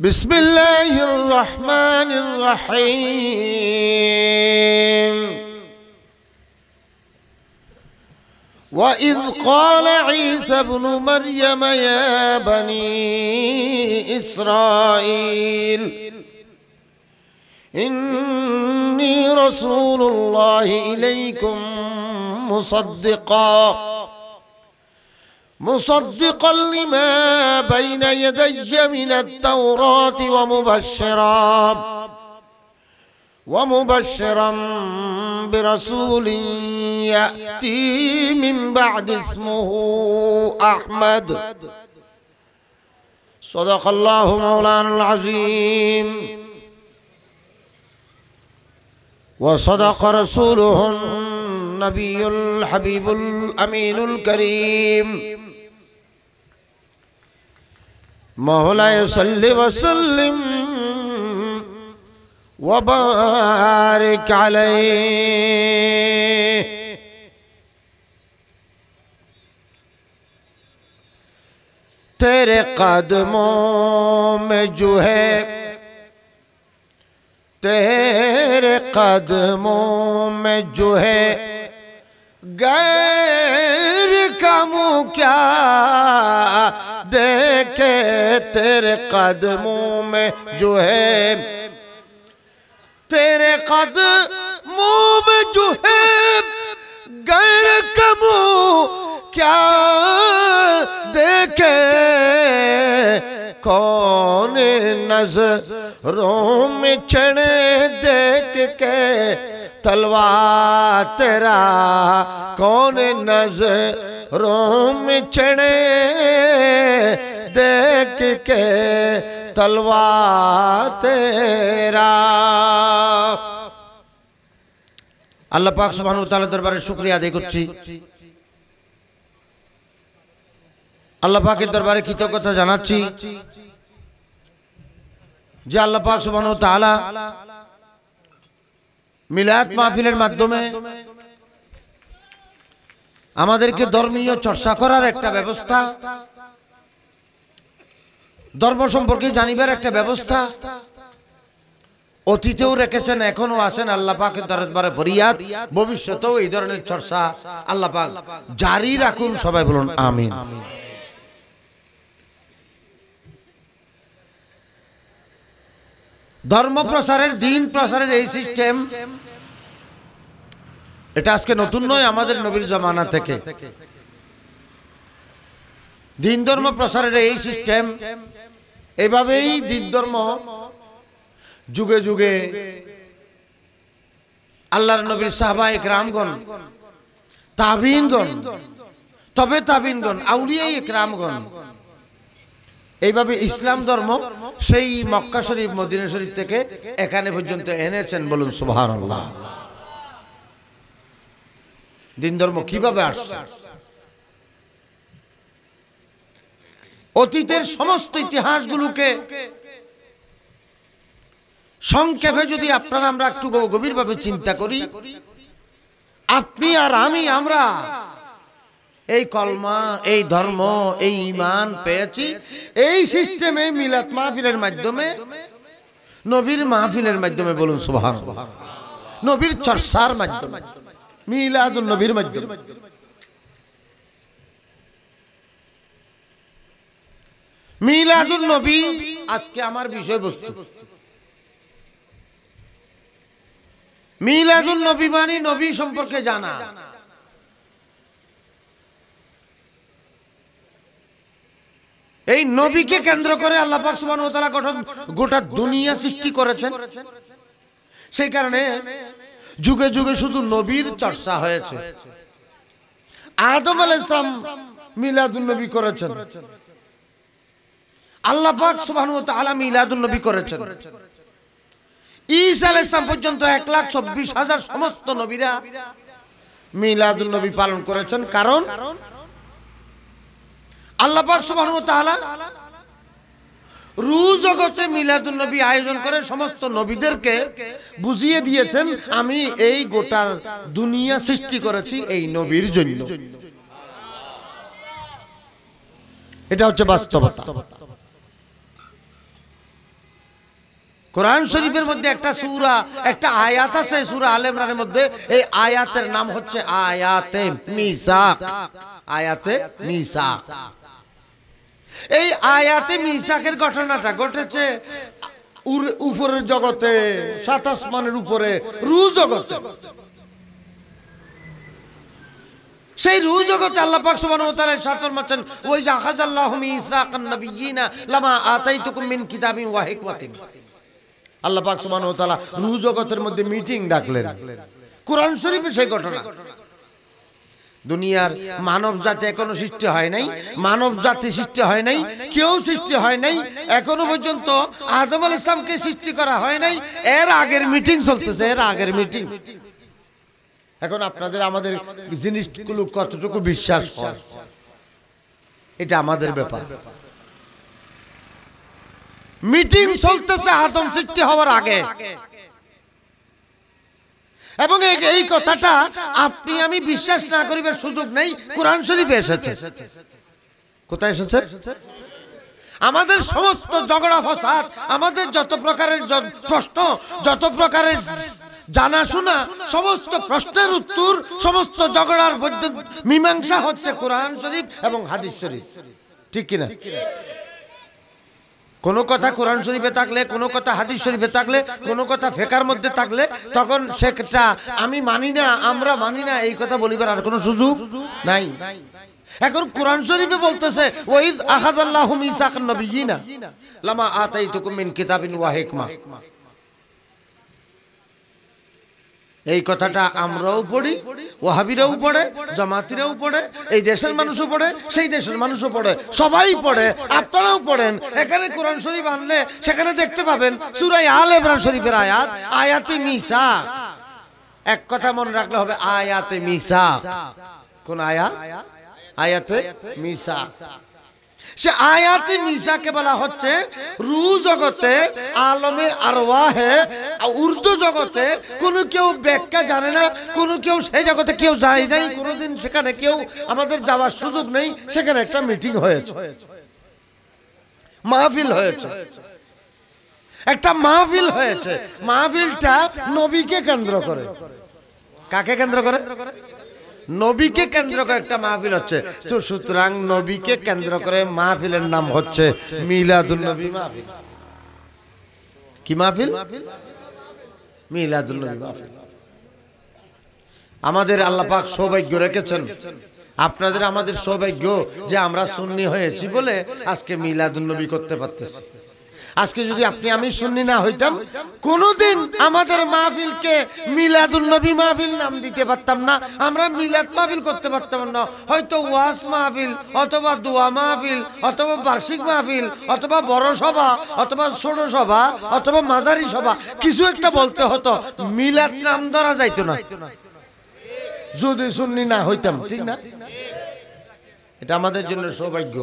بسم الله الرحمن الرحيم وإذ قال عيسى ابن مريم يا بني إسرائيل إني رسول الله إليكم مصدقاً مصدقا لما بين يدي من التوراة ومبشرا ومبشرا برسول يأتي من بعد اسمه أحمد صدق الله مولانا العظيم وصدق رسوله النبي الحبيب الأمين الكريم مولا صل وسلم وبارك عليه تیرے قدموں میں جو ہے تیرے قدموں میں جو ہے غیر کا منہ کیا دے تیرے قدموں میں جو ہے تیرے قدموں میں جو ہے غیر کبو کیا دیکھے کون نظروں میں چڑے دیکھ کے تلوار تیرا کون نظروں میں چڑے देख के तलवा तेरा আল্লাহ পাক সুবহানাহু ওয়া তাআলার দরবারে শুকরিয়া আদায় করছি আল্লাহ পাকের দরবারে কৃতজ্ঞতা জানাচ্ছি যে আল্লাহ পাক সুবহানাহু ওয়া তাআলা মিলাদ মাহফিলের মাধ্যমে আমাদেরকে ধর্মীয় চর্চা করার একটা ব্যবস্থা ধর্ম সম্পর্কে জানিবার একটা ব্যবস্থা অতীতেও রেখেছেন এখনো আছেন আল্লাহ ভবিষ্যতেও এই ধরনের চর্চা আল্লাপাক জারি রাখুন সবাই বলুন আমি ধর্ম প্রসারের দিন প্রসারের এই সিস্টেম এটা আজকে নতুন নয় আমাদের নবীর জমানা থেকে দিন ধর্ম প্রসারের এই সিস্টেম এভাবেই দিন ধর্ম যুগে যুগে আল্লাহর নবীর সাহবা রামগণ তাবিনগণ তবে তাবিনগণ এক রামগণ এইভাবে ইসলাম ধর্ম সেই মক্কা শরীফ মদিনা শরীফ থেকে এখানে পর্যন্ত এনেছেন বলুন সুবাহ দিন ধর্ম কিভাবে আসছে অতীতের সমস্ত ইতিহাসগুলোকে সংক্ষেপে যদি আপনারা আমরা একটু গভীরভাবে চিন্তা করি আপনি আর আমি আমরা এই কলমা এই ধর্ম এই ইমান পেয়েছি এই সিস্টেমে মিলাত মাহফিলের মাধ্যমে নবীর মাহফিলের মাধ্যমে বলুন সুভান নবীর চর্চার মাধ্যমে মিলাদ নবীর মাধ্যমে মিলাদুল নবী আজকে আমার বিষয়বস্তু মিলাদুল নবী মানে নবী সম্পর্কে জানা এই নবীকে কেন্দ্র করে আল্লাহ পাক সুবহান ওয়া তাআলা গঠন গোটা দুনিয়া সৃষ্টি করেছেন সেই কারণে যুগে যুগে শুধু নবীর চর্চা হয়েছে আদম আলাইহিস সালাম মিলাদুল নবী করেছেন আল্লাহ পাক সুবহানাহু ওয়া তাআলা মিলাদুন নবী করেছেন ঈসা আলাইহিস সালাম পর্যন্ত 1 লাখ চব্বিশ হাজার সমস্ত নবীরা মিলাদুন নবী পালন করেছেন কারণ আল্লাহ পাক সুবহানাহু ওয়া তাআলা রু জগতে মিলাদুল নবী আয়োজন করে সমস্ত নবীদেরকে বুঝিয়ে দিয়েছেন আমি এই গোটা দুনিয়া সৃষ্টি করেছি এই নবীর জন্য এটা হচ্ছে বাস্তবতা কোরআন শরীফের মধ্যে একটা সুরা একটা আয়াত আছে সুরা আল ইমরানের মধ্যে এই আয়াতের নাম হচ্ছে আয়াতে মিসাক আয়াতে মিসাক এই আয়াতে মিসাকের ঘটনাটা ঘটেছে উপরের জগতে সাত আসমানের উপরে রু জগতে সেই রু জগতে আল্লাহ পাক সুবহানাহু ওয়া তাআলা ইরশাদ ফরমাচ্ছেন লামা কিতাবিন আল্লাহ পাক সুমান ও তালা রুহ জগতের মধ্যে মিটিং ডাকলেন কোরআন শরীফে সেই ঘটনা দুনিয়ার মানব জাতি এখনো সৃষ্টি হয় নাই মানব জাতি সৃষ্টি হয় নাই কেউ সৃষ্টি হয় নাই এখনো পর্যন্ত আদম আল ইসলামকে সৃষ্টি করা হয় নাই এর আগের মিটিং চলতেছে এর আগের মিটিং এখন আপনাদের আমাদের জিনিসগুলো কতটুকু বিশ্বাস হয় এটা আমাদের ব্যাপার মিটিং চলতেছে আদম সৃষ্টি হওয়ার আগে এবং এই কথাটা আপনি আমি বিশ্বাস না করিবার সুযোগ নেই কোরআন শরীফে এসেছে কোথায় এসেছে আমাদের সমস্ত ঝগড়া ফসাদ আমাদের যত প্রকারের প্রশ্ন যত প্রকারের জানাশোনা সমস্ত প্রশ্নের উত্তর সমস্ত ঝগড়ার মীমাংসা হচ্ছে কোরআন শরীফ এবং হাদিস শরীফ ঠিক কিনা কোনো কথা কোরআন শরীফে থাকলে কোনো কথা হাদিস শরীফে থাকলে কোনো কথা ফেকার মধ্যে থাকলে তখন সেটা আমি মানি না আমরা মানি না এই কথা বলিবার আর কোনো সুযোগ নাই এখন কোরআন শরীফে বলতেছে ওয়াইদ আহাদাল্লাহু মিসাকান নবিয়িনা লামা আতাইতুকুম মিন কিতাবিন ওয়া হিকমা এই কথাটা আমরাও পড়ি ওহাবিরাও পড়ে জমাতিরাও পড়ে এই দেশের মানুষও পড়ে সেই দেশের মানুষও পড়ে সবাই পড়ে আপনারাও পড়েন এখানে কোরআন শরীফ আনলে সেখানে দেখতে পাবেন সুরাই আল এবরান শরীফের আয়াত আয়াতে মিসা এক কথা মনে রাখলে হবে আয়াতে মিসা কোন আয়াত আয়াতে মিসা সে আয়াতে মিসাকে বলা হচ্ছে রু জগতে আলমে ওয়াহে উর্দু জগতে কোনো কেউ ব্যাখ্যা জানে না কোনো কেউ সেই জগতে কেউ যায় নাই কোনোদিন সেখানে কেউ আমাদের যাওয়ার সুযোগ নেই সেখানে একটা মিটিং হয়েছে মাহফিল হয়েছে একটা মাহফিল হয়েছে মাহফিলটা নবীকে কেন্দ্র করে কাকে কেন্দ্র করে নবীকে কেন্দ্র করে একটা মাহফিল হচ্ছে তো সুতরাং নবীকে কেন্দ্র করে মাহফিলের নাম হচ্ছে মিলাদুল নবী মাহফিল কি মাহফিল মিলাদুল নবী মাহফিল আমাদের আল্লাপাক সৌভাগ্য রেখেছেন আপনাদের আমাদের সৌভাগ্য যে আমরা সুন্নি হয়েছি বলে আজকে মিলাদুল নবী করতে পারতেছি আজকে যদি আপনি আমি শুনি না হইতাম কোনোদিন আমাদের মাহফিলকে মিলাদুল নবী মাহফিল নাম দিতে পারতাম না আমরা মিলাদ মাহফিল করতে পারতাম না হয়তো ওয়াস মাহফিল অথবা দোয়া মাহফিল অথবা বার্ষিক মাহফিল অথবা বড় সভা অথবা ছোট সভা অথবা মাঝারি সভা কিছু একটা বলতে হতো মিলাদ নাম ধরা যাইত না যদি শুনি না হইতাম ঠিক না এটা আমাদের জন্য সৌভাগ্য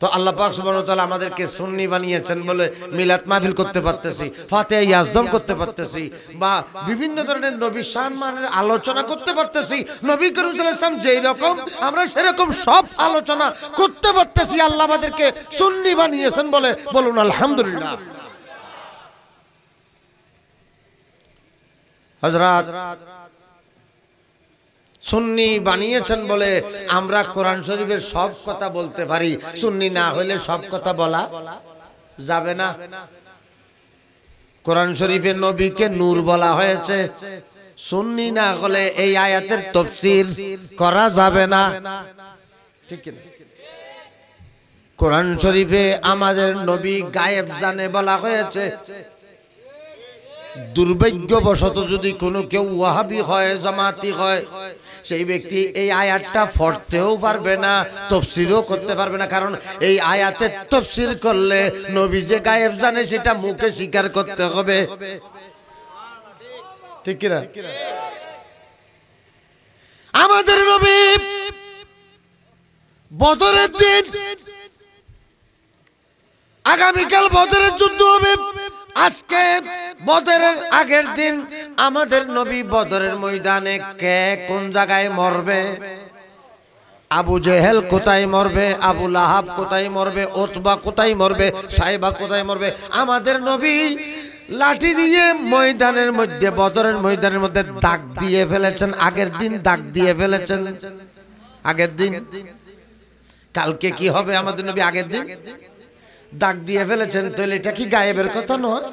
তো আল্লাহ পাক সুবাহতাল আমাদেরকে সুন্নি বানিয়েছেন বলে মিলাত মাহফিল করতে পারতেছি ফাতে ইয়াজদম করতে পারতেছি বা বিভিন্ন ধরনের নবী সম্মানের আলোচনা করতে পারতেছি নবী করিম সাল্লাম যেই রকম আমরা সেরকম সব আলোচনা করতে পারতেছি আল্লাহ আমাদেরকে সুন্নি বানিয়েছেন বলে বলুন আলহামদুলিল্লাহ হজরাত সুন্নি বানিয়েছেন বলে আমরা কোরআন শরীফের সব কথা বলতে পারি সুন্নি না হলে সব কথা বলা যাবে না কোরআন শরীফের নবীকে নূর বলা হয়েছে সুন্নি না হলে এই আয়াতের তফসির করা যাবে না ঠিক কোরআন শরীফে আমাদের নবী গায়েব জানে বলা হয়েছে দুর্ভাগ্যবশত যদি কোনো কেউ ওয়াহাবি হয় জমাতি হয় সেই ব্যক্তি এই আয়াতটা পড়তেও পারবে না তফসিরও করতে পারবে না কারণ এই আয়াতের তফসির করলে নবী যে গায়েব জানে সেটা মুখে স্বীকার করতে হবে ঠিক কিনা আমাদের নবী বদরের দিন আগামীকাল বদরের যুদ্ধ হবে আজকে বদরের আগের দিন আমাদের নবী বদরের ময়দানে কে কোন জায়গায় মরবে আবু জেহেল কোথায় মরবে আবু লাহাব কোথায় মরবে ওতবা কোথায় মরবে সাহেবা কোথায় মরবে আমাদের নবী লাঠি দিয়ে ময়দানের মধ্যে বদরের ময়দানের মধ্যে দাগ দিয়ে ফেলেছেন আগের দিন দাগ দিয়ে ফেলেছেন আগের দিন কালকে কি হবে আমাদের নবী আগের দিন দাগ দিয়ে ফেলেছেন তাহলে এটা কি গায়েবের কথা নয়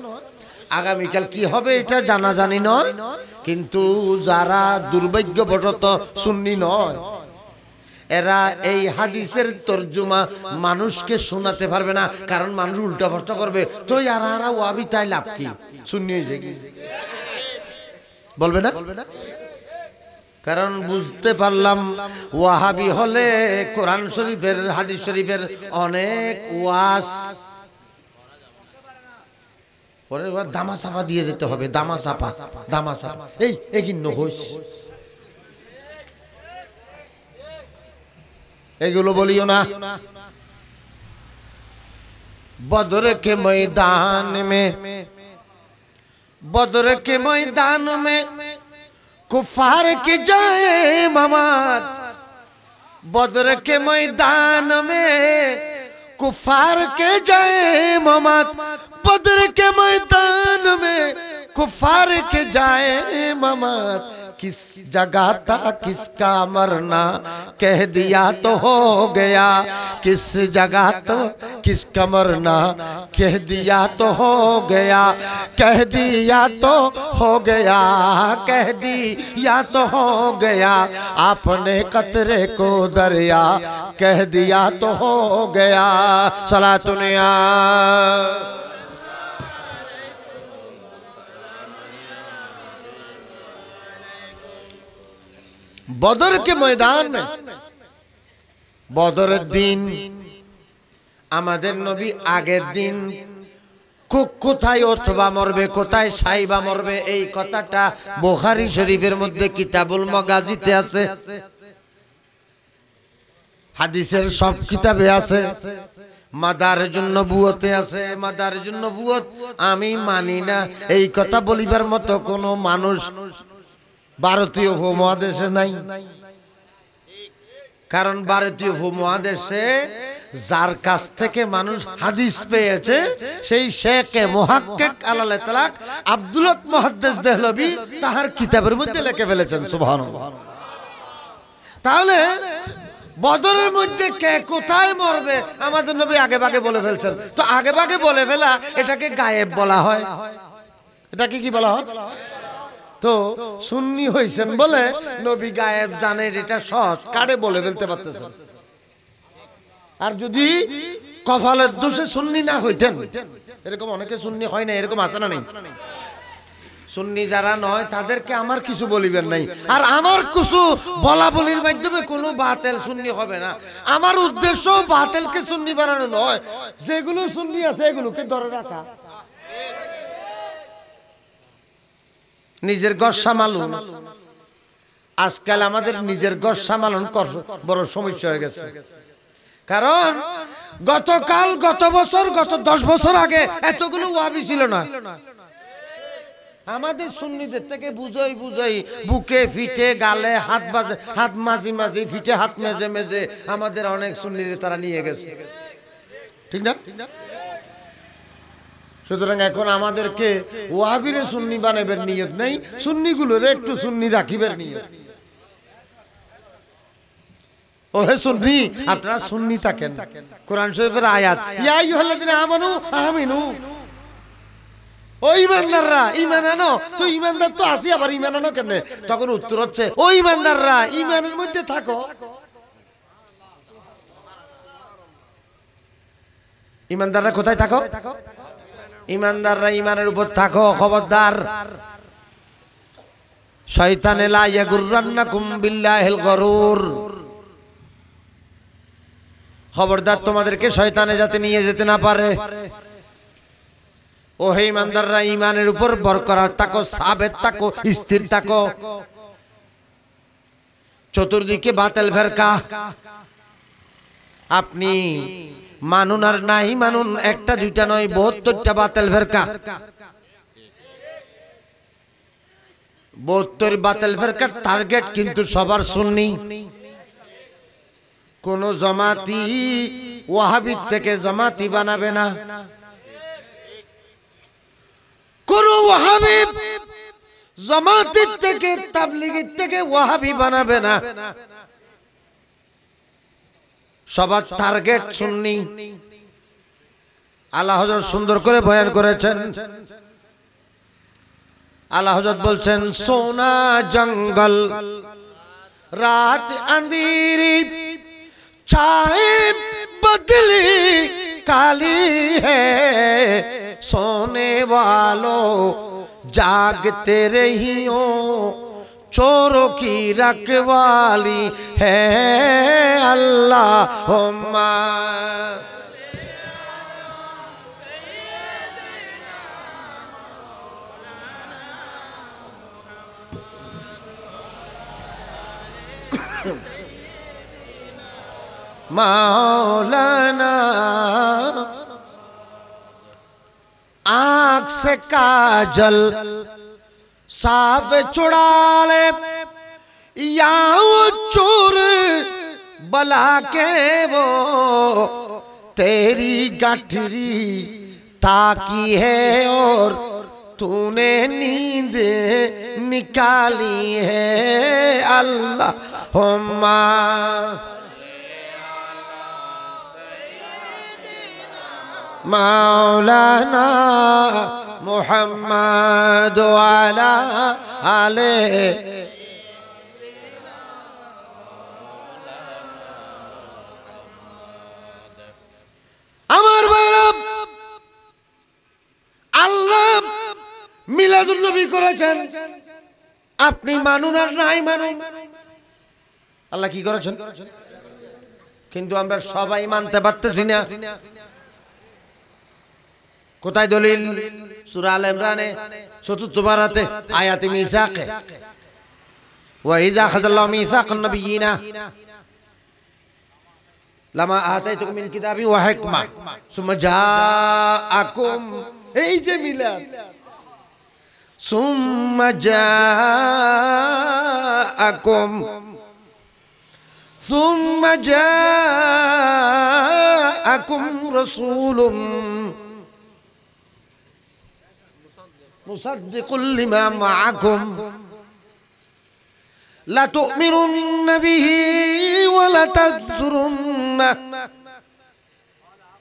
আগামীকাল কি হবে এটা জানা জানি নয় কিন্তু যারা দুর্ভাগ্যবশত শুননি নয় এরা এই হাদিসের তর্জুমা মানুষকে শোনাতে পারবে না কারণ মানুষ উল্টা প্রশ্ন করবে তো আর ওয়াবি তাই লাভ কি না বলবে না কারণ বুঝতে পারলাম ওয়াহাবি হলে কোরআন শরীফের হাদিস শরীফের অনেক ওয়াস পরে দামা সাফা দিয়ে যেতে হবে দামা সাফা দামা সাফা এই এগিন্ন হইস এগুলো বলিও না বদর কে ময়দান মে বদর কে ময়দান মে کفار کی جائے ممات بدر کے میدان میں کفار کے جائے ممات بدر کے میدان میں کفار کے جائے ممات کس جگہ تھا کس کا مرنا کہہ دیا تو ہو گیا کس جگہ تو کس کا مرنا کہہ دیا تو ہو گیا کہہ دیا تو ہو گیا کہہ دیا تو ہو گیا آپ نے قطرے کو دریا کہہ دیا تو ہو گیا چلا سنیا বদর কে ময়দান বদরের দিন আমাদের নবী আগের দিন কোথায় অথবা মরবে কোথায় সাইবা মরবে এই কথাটা বোখারি শরীফের মধ্যে কিতাবুল মগাজিতে আছে হাদিসের সব কিতাবে আছে মাদার জন্য বুয়তে আছে মাদার জন্য বুয়ত আমি মানি না এই কথা বলিবার মতো কোনো মানুষ ভারতীয় উপমহাদেশে নাই কারণ ভারতীয় উপমহাদেশে যার কাছ থেকে মানুষ হাদিস পেয়েছে সেই শেখে মোহাক্কেক আলালে তালাক আব্দুল মহাদ্দেশ দেহলবি তাহার কিতাবের মধ্যে লিখে ফেলেছেন সুভান তাহলে বদরের মধ্যে কে কোথায় মরবে আমাদের নবী আগে ভাগে বলে ফেলছেন তো আগে ভাগে বলে ফেলা এটাকে গায়েব বলা হয় এটাকে কি বলা হয় তো সুন্নি হইছেন বলে নবী গায়েব জানের এটা সহজ কারে বলে ফেলতে পারতেছেন আর যদি কফালের দোষে সুন্নি না হইতেন এরকম অনেকে সুন্নি হয় না এরকম আছে না নেই সুন্নি যারা নয় তাদেরকে আমার কিছু বলিবেন নাই আর আমার কিছু বলা বলির মাধ্যমে কোনো বাতেল সুন্নি হবে না আমার উদ্দেশ্য বাতেলকে সুন্নি বানানো নয় যেগুলো সুন্নি আছে এগুলোকে ধরে রাখা নিজের ঘর সামালুন আজকাল আমাদের নিজের ঘর সামালন বড় সমস্যা হয়ে গেছে কারণ গতকাল গত বছর গত দশ বছর আগে এতগুলো ওয়াবি ছিল না আমাদের সুন্নিদের থেকে বুঝাই বুঝাই বুকে ফিটে গালে হাত বাজে হাত মাঝি মাঝি ফিটে হাত মেজে মেজে আমাদের অনেক সুন্নিদের তারা নিয়ে গেছে ঠিক না সুতরাং এখন আমাদেরকে ওয়াবিরে সুন্নি বানাবের নিয়োগ নেই রে একটু সুন্নি রাখিবেন নিয়োগ ইমানদার তো আসি আবার ইমান তখন উত্তর হচ্ছে ও ইমানদাররা ইমানের মধ্যে থাকো ইমানদাররা কোথায় থাকো ইমানদাররা ইমানের উপর থাকো খবরদার শয়তানে লাইয়া গুররান্না কুম্বিল্লাহিল গরুর খবরদার তোমাদেরকে শয়তানে যাতে নিয়ে যেতে না পারে ও হে ইমানদাররা ইমানের উপর বরকরার তাকো সাবের তাকো স্থির তাকো চতুর্দিকে বাতেল ফেরকা আপনি মানুন আর নাই মানুন একটা দুইটা নয় বহত্তরটা বাতেল ফেরকা বহত্তর বাতেল ফেরকার টার্গেট কিন্তু সবার শুননি কোন জমাতি ওয়াহাবির থেকে জমাতি বানাবে না কোন ওয়াহাবিব জমাতির থেকে তাবলিগির থেকে ওয়াহাবি বানাবে না সবার টার্গেট শুননি আল্লাহ হজরত সুন্দর করে বয়ান করেছেন আল্লাহ হজরত বলছেন সোনা জঙ্গল রাত আন্দিরি ছায়ে বদলি কালি হে सोने জাগতে রহিও چوروں کی رکھوالی ہے اللہ مولانا آنکھ سے کاجل صاف چڑا لے یاؤ چور بلا کے وہ تیری گھٹری تاکی ہے اور نے نیند نکالی ہے اللہ ہو مولانا محمد وعلى آله আমার বাইরাম আল্লাহ মিলাদুল নবী করেছেন আপনি মানুন আর নাই মানুন আল্লাহ কি করেছেন কিন্তু আমরা সবাই মানতে পারতেছি না কোথায় দলিল সুরা আল ইমরানে চতুর্থ বারাতে আয়াতে মিসাকে وإذا أخذ الله ميثاق النبيين لما آتيتكم من كتاب وحكمة ثم جاءكم এই যে মিলাদ ثم جاءكم ثم جاءكم رسول مصدق لما معكم لا لتؤمنن به ولا ولتنصرنه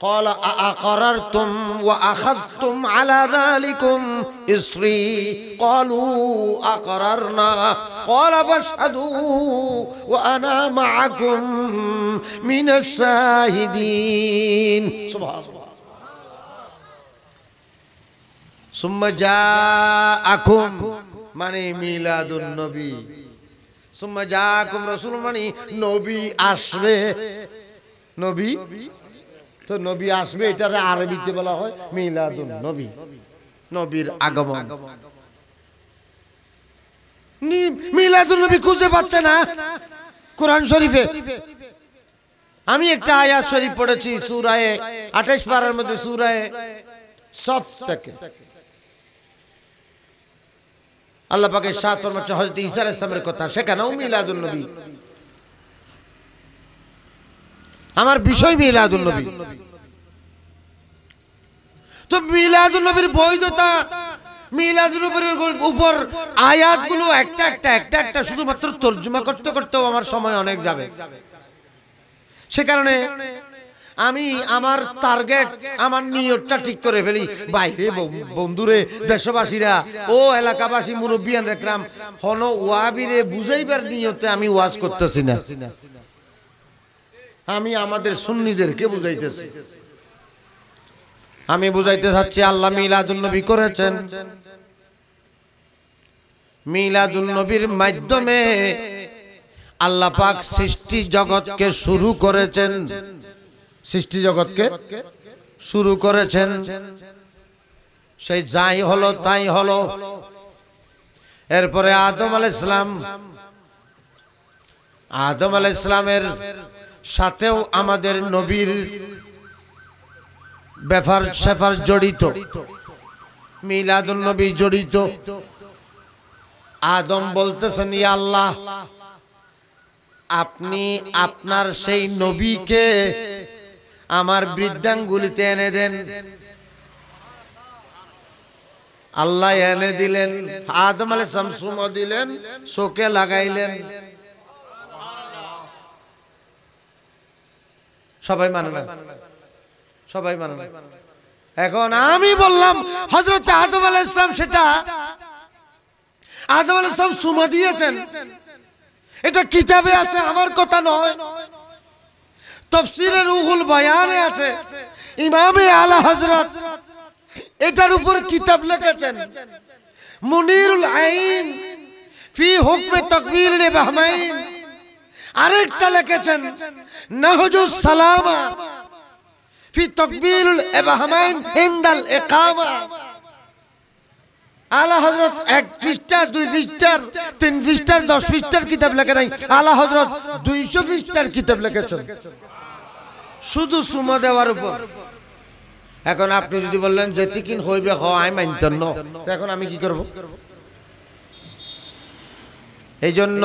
قال أأقررتم وأخذتم على ذلكم إصري قالوا أقررنا قال فاشهدوا وأنا معكم من الشاهدين سبحان الله সুম্মা মানে মিলাদুন নবী সুম্মা যা আকুম রসুল মানে নবী আসবে নবী তো নবী আসবে এটারে আরবিতে বলা হয় মিলাদুন নবী নবীর আগমন মিলাদুল নবী খুঁজে পাচ্ছে না কোরআন শরীফে আমি একটা আয়াত শরীফ পড়েছি সুরায়ে আঠাইশ পাড়ার মধ্যে সুরায়ে সব থেকে আল্লাহ পাকে শাহ ফরমাচ্ছে হজরত ইসা আলাইসলামের কথা সেখানেও মিলাদুল নবী আমার বিষয় মিলাদুল নবী তো মিলাদুল নবীর বৈধতা মিলাদুল নবীর উপর আয়াতগুলো একটা একটা একটা একটা শুধুমাত্র তর্জমা করতে করতেও আমার সময় অনেক যাবে সে কারণে আমি আমার টার্গেট আমার নিয়তটা ঠিক করে ফেলি বাইরে বন্ধুরে দেশবাসীরা ও এলাকাবাসী মুরব্বিয়ান রেখলাম হন ওয়াবিরে বুঝাইবার নিয়তে আমি ওয়াজ করতেছি না আমি আমাদের সুন্নিদেরকে বুঝাইতেছি আমি বুঝাইতে চাচ্ছি আল্লাহ নবী করেছেন নবীর মাধ্যমে আল্লাহ পাক সৃষ্টি জগৎকে শুরু করেছেন সৃষ্টি জগৎকে শুরু করেছেন সেই যাই হলো তাই হলো এরপরে আদম আল ইসলাম আদম আল ইসলামের সাথেও আমাদের নবীর ব্যাপার সেফার জড়িত মিলাদ নবী জড়িত আদম বলতেছেন ইয়া আল্লাহ আপনি আপনার সেই নবীকে আমার বৃদ্ধাঙ্গুলিতে এনে দেন আল্লাহ এনে দিলেন আদম আলে শামসুমা দিলেন শোকে লাগাইলেন সবাই মানে না সবাই মানে না এখন আমি বললাম হজরত আদম আল ইসলাম সেটা আদম আল ইসলাম সুমা দিয়েছেন এটা কিতাবে আছে আমার কথা নয় তফসিরের উগুল বয়ানে আছে ইমামে আলা হজরত এটার উপর কিতাব লিখেছেন মুনিরুল আইন ফি হুকমে নে বাহমাইন আরেকটা লিখেছেন নাহজু সালামা ফি তকবীর বাহমাইন ইনদাল ইকামা আলা হজরত এক পৃষ্ঠার দুই পৃষ্ঠার তিন পৃষ্ঠার দশ পৃষ্ঠার কিতাব লেখে নাই আলা হজরত দুইশো পৃষ্ঠার কিতাব লেখেছেন শুধু সুমো দেওয়ার উপর এখন আপনি যদি বললেন যে তিকিন হইবে হয় আমি এখন আমি কি করব এই জন্য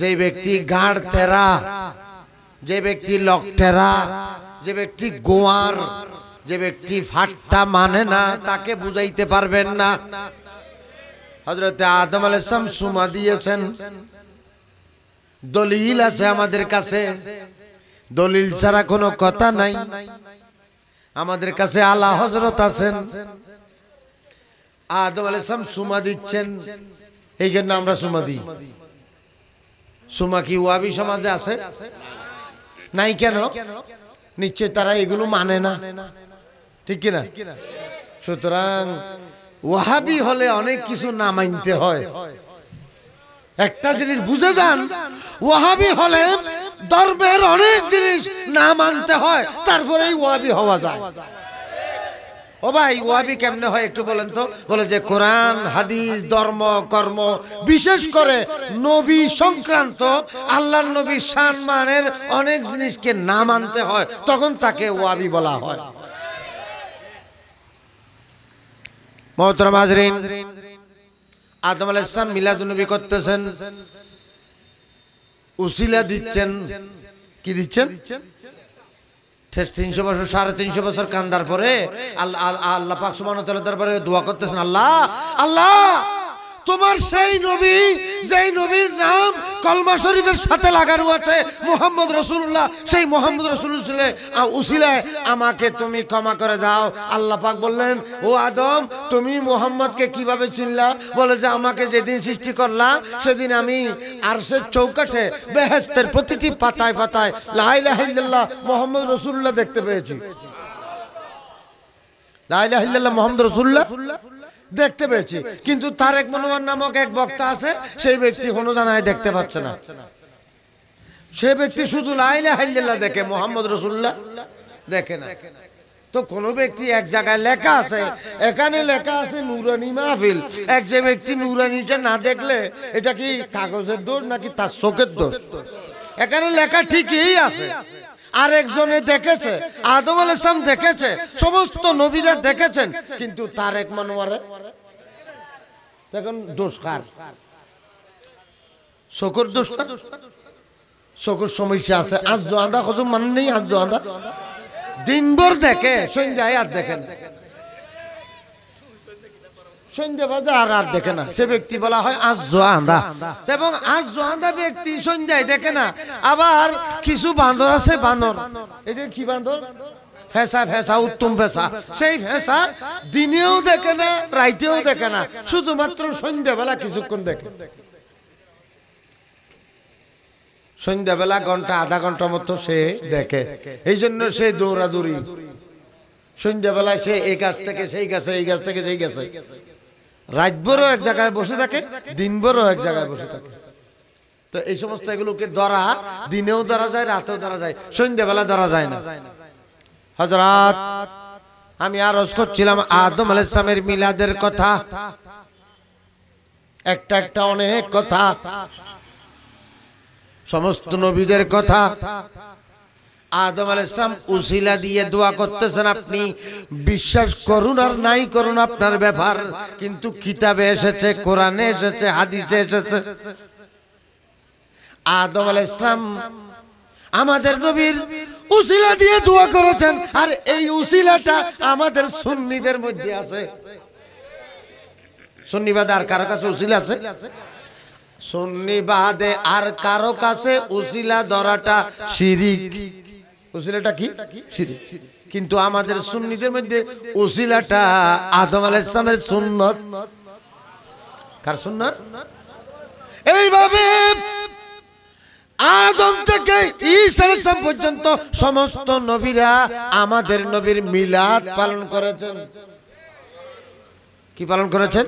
যে ব্যক্তি গাঁড় তেরা যে ব্যক্তি লক টেরা যে ব্যক্তি গোয়ার যে ব্যক্তি ফাটটা মানে না তাকে বুঝাইতে পারবেন না হজরতে আদম আলাম সুমা দিয়েছেন দলিল আছে আমাদের কাছে দলিল ছাড়া কোনো কথা নাই আমাদের কাছে আলা হজরত আছেন আদম আলাইসাম সুমা দিচ্ছেন এই জন্য আমরা সুমা দিই সুমা কি ওয়াবি সমাজে আছে নাই কেন নিশ্চয় তারা এগুলো মানে না ঠিক কিনা সুতরাং ওয়াবি হলে অনেক কিছু না মানতে হয় একটা জিনিস বুঝে যান ওয়াবি হলে ধর্মের অনেক জিনিস না মানতে হয় তারপরে ওয়াবি হওয়া যায় ও ভাই ওয়াবি কেমনে হয় একটু বলেন তো বলে যে কোরআন হাদিস ধর্ম কর্ম বিশেষ করে নবী সংক্রান্ত আল্লাহ নবী সম্মানের অনেক জিনিসকে না মানতে হয় তখন তাকে ওয়াবি বলা হয় মহতরম হাজরিন আদম আলাইসলাম মিলাদুনবী করতেছেন উসিলা দিচ্ছেন কি দিচ্ছেন তিনশো বছর সাড়ে তিনশো বছর কান্দার পরে আল্লাহ আল্লাহ পাকসুমান সুবান দরবারে দোয়া করতেছেন আল্লাহ আল্লাহ তোমার সেই নবী যেই নবীর নাম কলমা শরীফের সাথে লাগানো আছে মোহাম্মদ রসুল্লাহ সেই মোহাম্মদ রসুল উসিলে আমাকে তুমি ক্ষমা করে দাও আল্লাহ পাক বললেন ও আদম তুমি মোহাম্মদকে কিভাবে চিনলা বলে যে আমাকে যেদিন সৃষ্টি করলা সেদিন আমি আর সে চৌকাঠে বেহেস্তের প্রতিটি পাতায় পাতায় লাহিল্লাহ মোহাম্মদ রসুল্লাহ দেখতে পেয়েছি লাহিল্লাহ মোহাম্মদ রসুল্লাহ দেখতে পেয়েছি কিন্তু তার এক মনোহর নামক এক বক্তা আছে সেই ব্যক্তি কোনো জানায় দেখতে পাচ্ছে না সে ব্যক্তি শুধু লাইলে হাইল্লা দেখে মোহাম্মদ রসুল্লাহ দেখে না তো কোনো ব্যক্তি এক জায়গায় লেখা আছে এখানে লেখা আছে নুরানি মাহফিল এক যে ব্যক্তি নুরানিটা না দেখলে এটা কি কাগজের দোষ নাকি তার চোখের দোষ এখানে লেখা ঠিকই আছে আরেকজনে দেখেছে আদম আল ইসলাম দেখেছে সমস্ত নবীরা দেখেছেন কিন্তু তার এক মানুয়ারে এখন দোষ কার চকুর সমস্যা আছে আজ আদা খজুম মানুষ নেই আজ আদা দিনভর দেখে সন্ধ্যায় আর দেখেন সন্ধ্যা বেলা আর আর দেখে না সে ব্যক্তি বলা হয় এবং ব্যক্তি সন্ধ্যায় দেখে না আবার কিছু বান্দর আছে কি বান্দর উত্তম সেই দিনেও দেখে না রাইতেও দেখে না শুধুমাত্র সন্ধ্যাবেলা কিছুক্ষণ দেখে সন্ধ্যাবেলা ঘন্টা আধা ঘন্টা মতো সে দেখে এই জন্য সে দৌড়াদৌড়ি সন্ধ্যাবেলায় সে এই গাছ থেকে সেই গাছে এই গাছ থেকে সেই গাছে রাতভরও এক জায়গায় বসে থাকে দিনভরও এক জায়গায় বসে থাকে তো এই সমস্ত এগুলোকে ধরা দিনেও ধরা যায় রাতেও ধরা যায় সন্ধ্যাবেলা ধরা যায় না হজরত আমি আরজ করছিলাম আদম আল ইসলামের মিলাদের কথা একটা একটা অনেক কথা সমস্ত নবীদের কথা আদম আল ইসলাম উসিলা দিয়ে দোয়া করতেছেন আপনি বিশ্বাস করুন আর নাই করুন আপনার ব্যাপার কিন্তু কিতাবে এসেছে কোরআনে এসেছে হাদিসে এসেছে আদম আলাইসলাম আমাদের নবীর উসিলা দিয়ে দোয়া করেছেন আর এই উসিলাটা আমাদের সুন্নিদের মধ্যে আছে সুন্নিবাদ আর কারো কাছে উসিলা আছে সুন্নিবাদে আর কারো কাছে উসিলা ধরাটা শিরিক ওসিলাটা কি সিরি কিন্তু আমাদের সুন্নিদের মধ্যে ওসিলাটা আদম আল ইসলামের সুন্নত কার সুন্নত এইভাবে আদম থেকে ইসলাম পর্যন্ত সমস্ত নবীরা আমাদের নবীর মিলাদ পালন করেছেন কি পালন করেছেন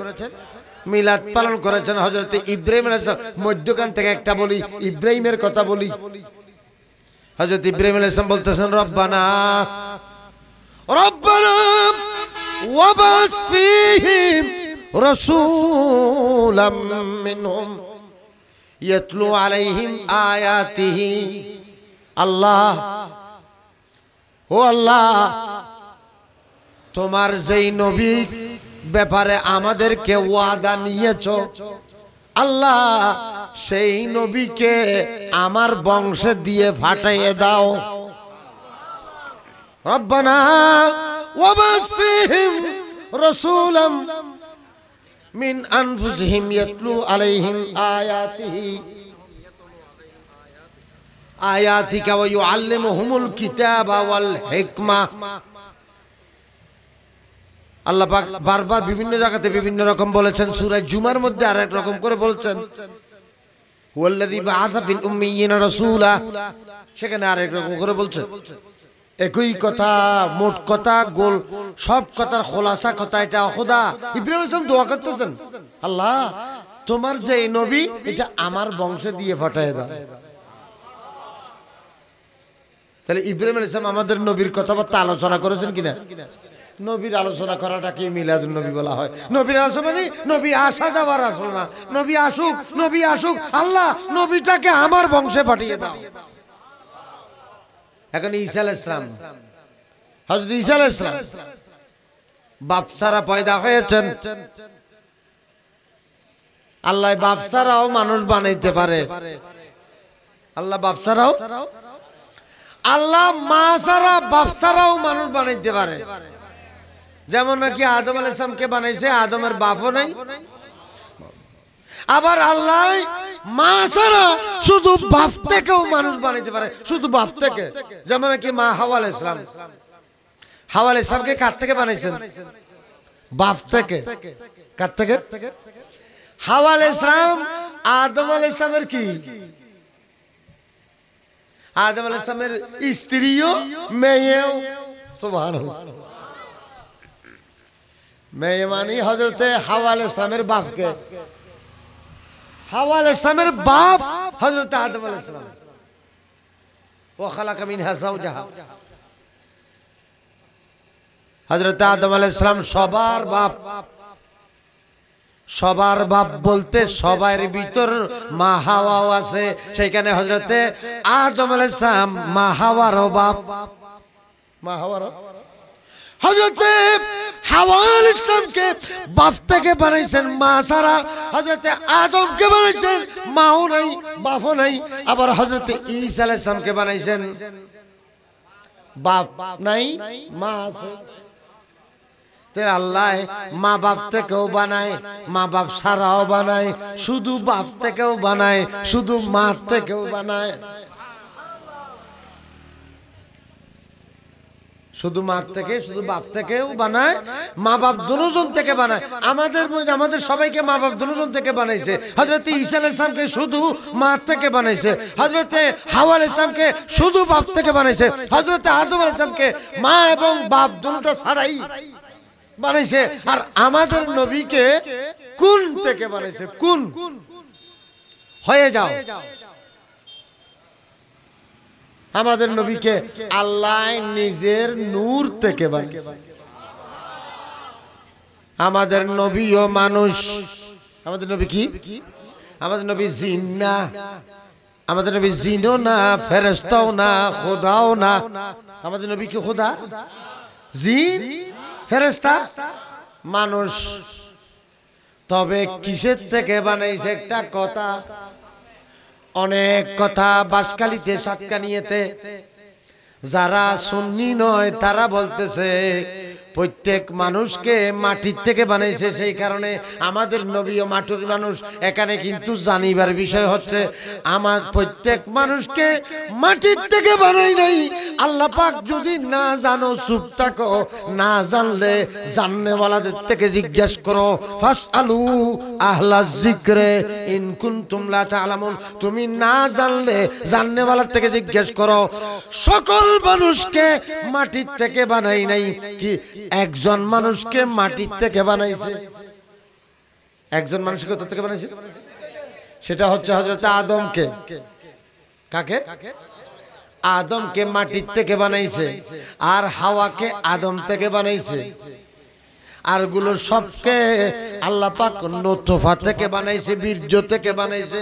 মিলাদ পালন করেছেন হজরত ইব্রাহিম মধ্যকান থেকে একটা বলি ইব্রাহিমের কথা বলি হজরত ইব্রাহিম আলাইসলাম বলতেছেন রব্বানা রব্বানা ওয়াবাস ফিহিম রাসূলাম মিনহুম ইয়াতলু আলাইহিম আয়াতিহি আল্লাহ ও আল্লাহ তোমার যেই নবী ব্যাপারে আমাদেরকে ওয়াদা নিয়েছো আল্লাহ সেই নবীকে আমার বংশে দিয়ে ফাটাইয়ে দাও রব্বানা মিন আলাইহিম আয়াতিহি আয়াতিকা ওয়া ইউআল্লিমুহুমুল কিতাবা ওয়াল হিকমা আল্লাহ পাক বারবার বিভিন্ন জায়গাতে বিভিন্ন রকম বলেছেন সুরায় জুমার মধ্যে আর এক রকম করে বলছেন সেখানে আরেক রকম করে বলছে একই কথা মোট কথা গোল সব কথার খোলাসা কথা এটা খোদা ইব্রাহিম ইসলাম দোয়া করতেছেন আল্লাহ তোমার যে এই নবী এটা আমার বংশে দিয়ে ফাটাই দাও তাহলে ইব্রাহিম ইসলাম আমাদের নবীর কথাবার্তা আলোচনা করেছেন কিনা নবীর আলোচনা করাটাকে মিলাদ নবী বলা হয় নবীর আলোচনা নেই নবী আসা যাওয়ার আলোচনা নবী আসুক নবী আসুক আল্লাহ নবীটাকে আমার বংশে পাঠিয়ে দাও এখন ইসাল ইসলাম হজরত ঈসা ইসলাম বাপসারা পয়দা হয়েছেন আল্লাহ বাপসারাও মানুষ বানাইতে পারে আল্লাহ বাপসারাও আল্লাহ মা সারা বাপসারাও মানুষ বানাইতে পারে যেমন নাকি আদম আল ইসলামকে বানাইছে আদমের বাপও নাই আবার আল্লাহ মা ছাড়া শুধু বাপ থেকেও মানুষ বানাইতে পারে শুধু বাপ থেকে যেমন নাকি মা হাওয়াল ইসলাম হাওয়াল ইসলামকে কার থেকে বানাইছেন বাপ থেকে কার থেকে হাওয়াল ইসলাম আদম আল ইসলামের কি আদম আল ইসলামের স্ত্রীও মেয়েও সুবহানাল্লাহ মেহমানি হজরতে হাওয়াল ইসলামের বাপকে হাওয়াল ইসলামের বাপ হজরতে আদম ইসলাম ও খালা কামিন হাসাও জাহা হজরত আদম আল ইসলাম সবার বাপ সবার বাপ বলতে সবার ভিতর মা হাওয়াও আছে সেইখানে হজরতে আদম আল ইসলাম মা হাওয়ারও বাপ মা হাওয়ারও হজরতে হাওয়াল ইসলামকে বাপ থেকে বানাইছেন মা সারা হজরতে আদমকে বানাইছেন মাও নাই বাপও নাই আবার হজরতে ইসা আল ইসলামকে বানাইছেন বাপ নাই মা আছে আল্লাহ মা বাপ থেকেও বানায় মা বাপ সারাও বানায় শুধু বাপ থেকেও বানায় শুধু মা থেকেও বানায় শুধু মা থেকে শুধু বাপ থেকেও বানায় মা বাপ দুজন থেকে বানায় আমাদের আমাদের সবাইকে মা বাপ দুজন থেকে বানাইছে হজরত ইসা ইসলামকে শুধু মা থেকে বানাইছে হজরতে হাওয়াল ইসলামকে শুধু বাপ থেকে বানাইছে হজরতে আদম ইসলামকে মা এবং বাপ দুটো ছাড়াই বানাইছে আর আমাদের নবীকে কোন থেকে বানাইছে কোন হয়ে যাও আমাদের নবীকে আল্লাহ নিজের নূর থেকে আমাদের নবীও মানুষ আমাদের নবী কি আমাদের নবী জিন না আমাদের নবী জিনও না ফেরস্তাও না খোদাও না আমাদের নবী কি খোদা জিন ফেরেস্তা মানুষ তবে কিসের থেকে বানাইছে একটা কথা অনেক কথা বাসকালিতে সাতকানিয়েতে যারা সুন্নি নয় তারা বলতেছে প্রত্যেক মানুষকে মাটির থেকে বানাইছে সেই কারণে আমাদের নবী ও মাটির মানুষ এখানে কিন্তু জানিবার বিষয় হচ্ছে আমার প্রত্যেক মানুষকে মাটির থেকে বানাই নাই আল্লাহ পাক যদি না জানো চুপ থাকো না জানলে জাননেওয়ালাদের থেকে জিজ্ঞেস করো ফাস আলু আহ্লা জিক্রে ইনকুন তুমলা আলামুন তুমি না জানলে জাননেওয়ালার থেকে জিজ্ঞেস করো সকল মানুষকে মাটির থেকে বানাই নাই কি একজন মানুষকে মাটির থেকে বানাইছে একজন মানুষকে কোথা থেকে বানাইছে সেটা হচ্ছে হজরত আদমকে কাকে আদমকে মাটির থেকে বানাইছে আর হাওয়াকে আদম থেকে বানাইছে আর গুলো সবকে আল্লাহ পাক নতফা থেকে বানাইছে বীর্য থেকে বানাইছে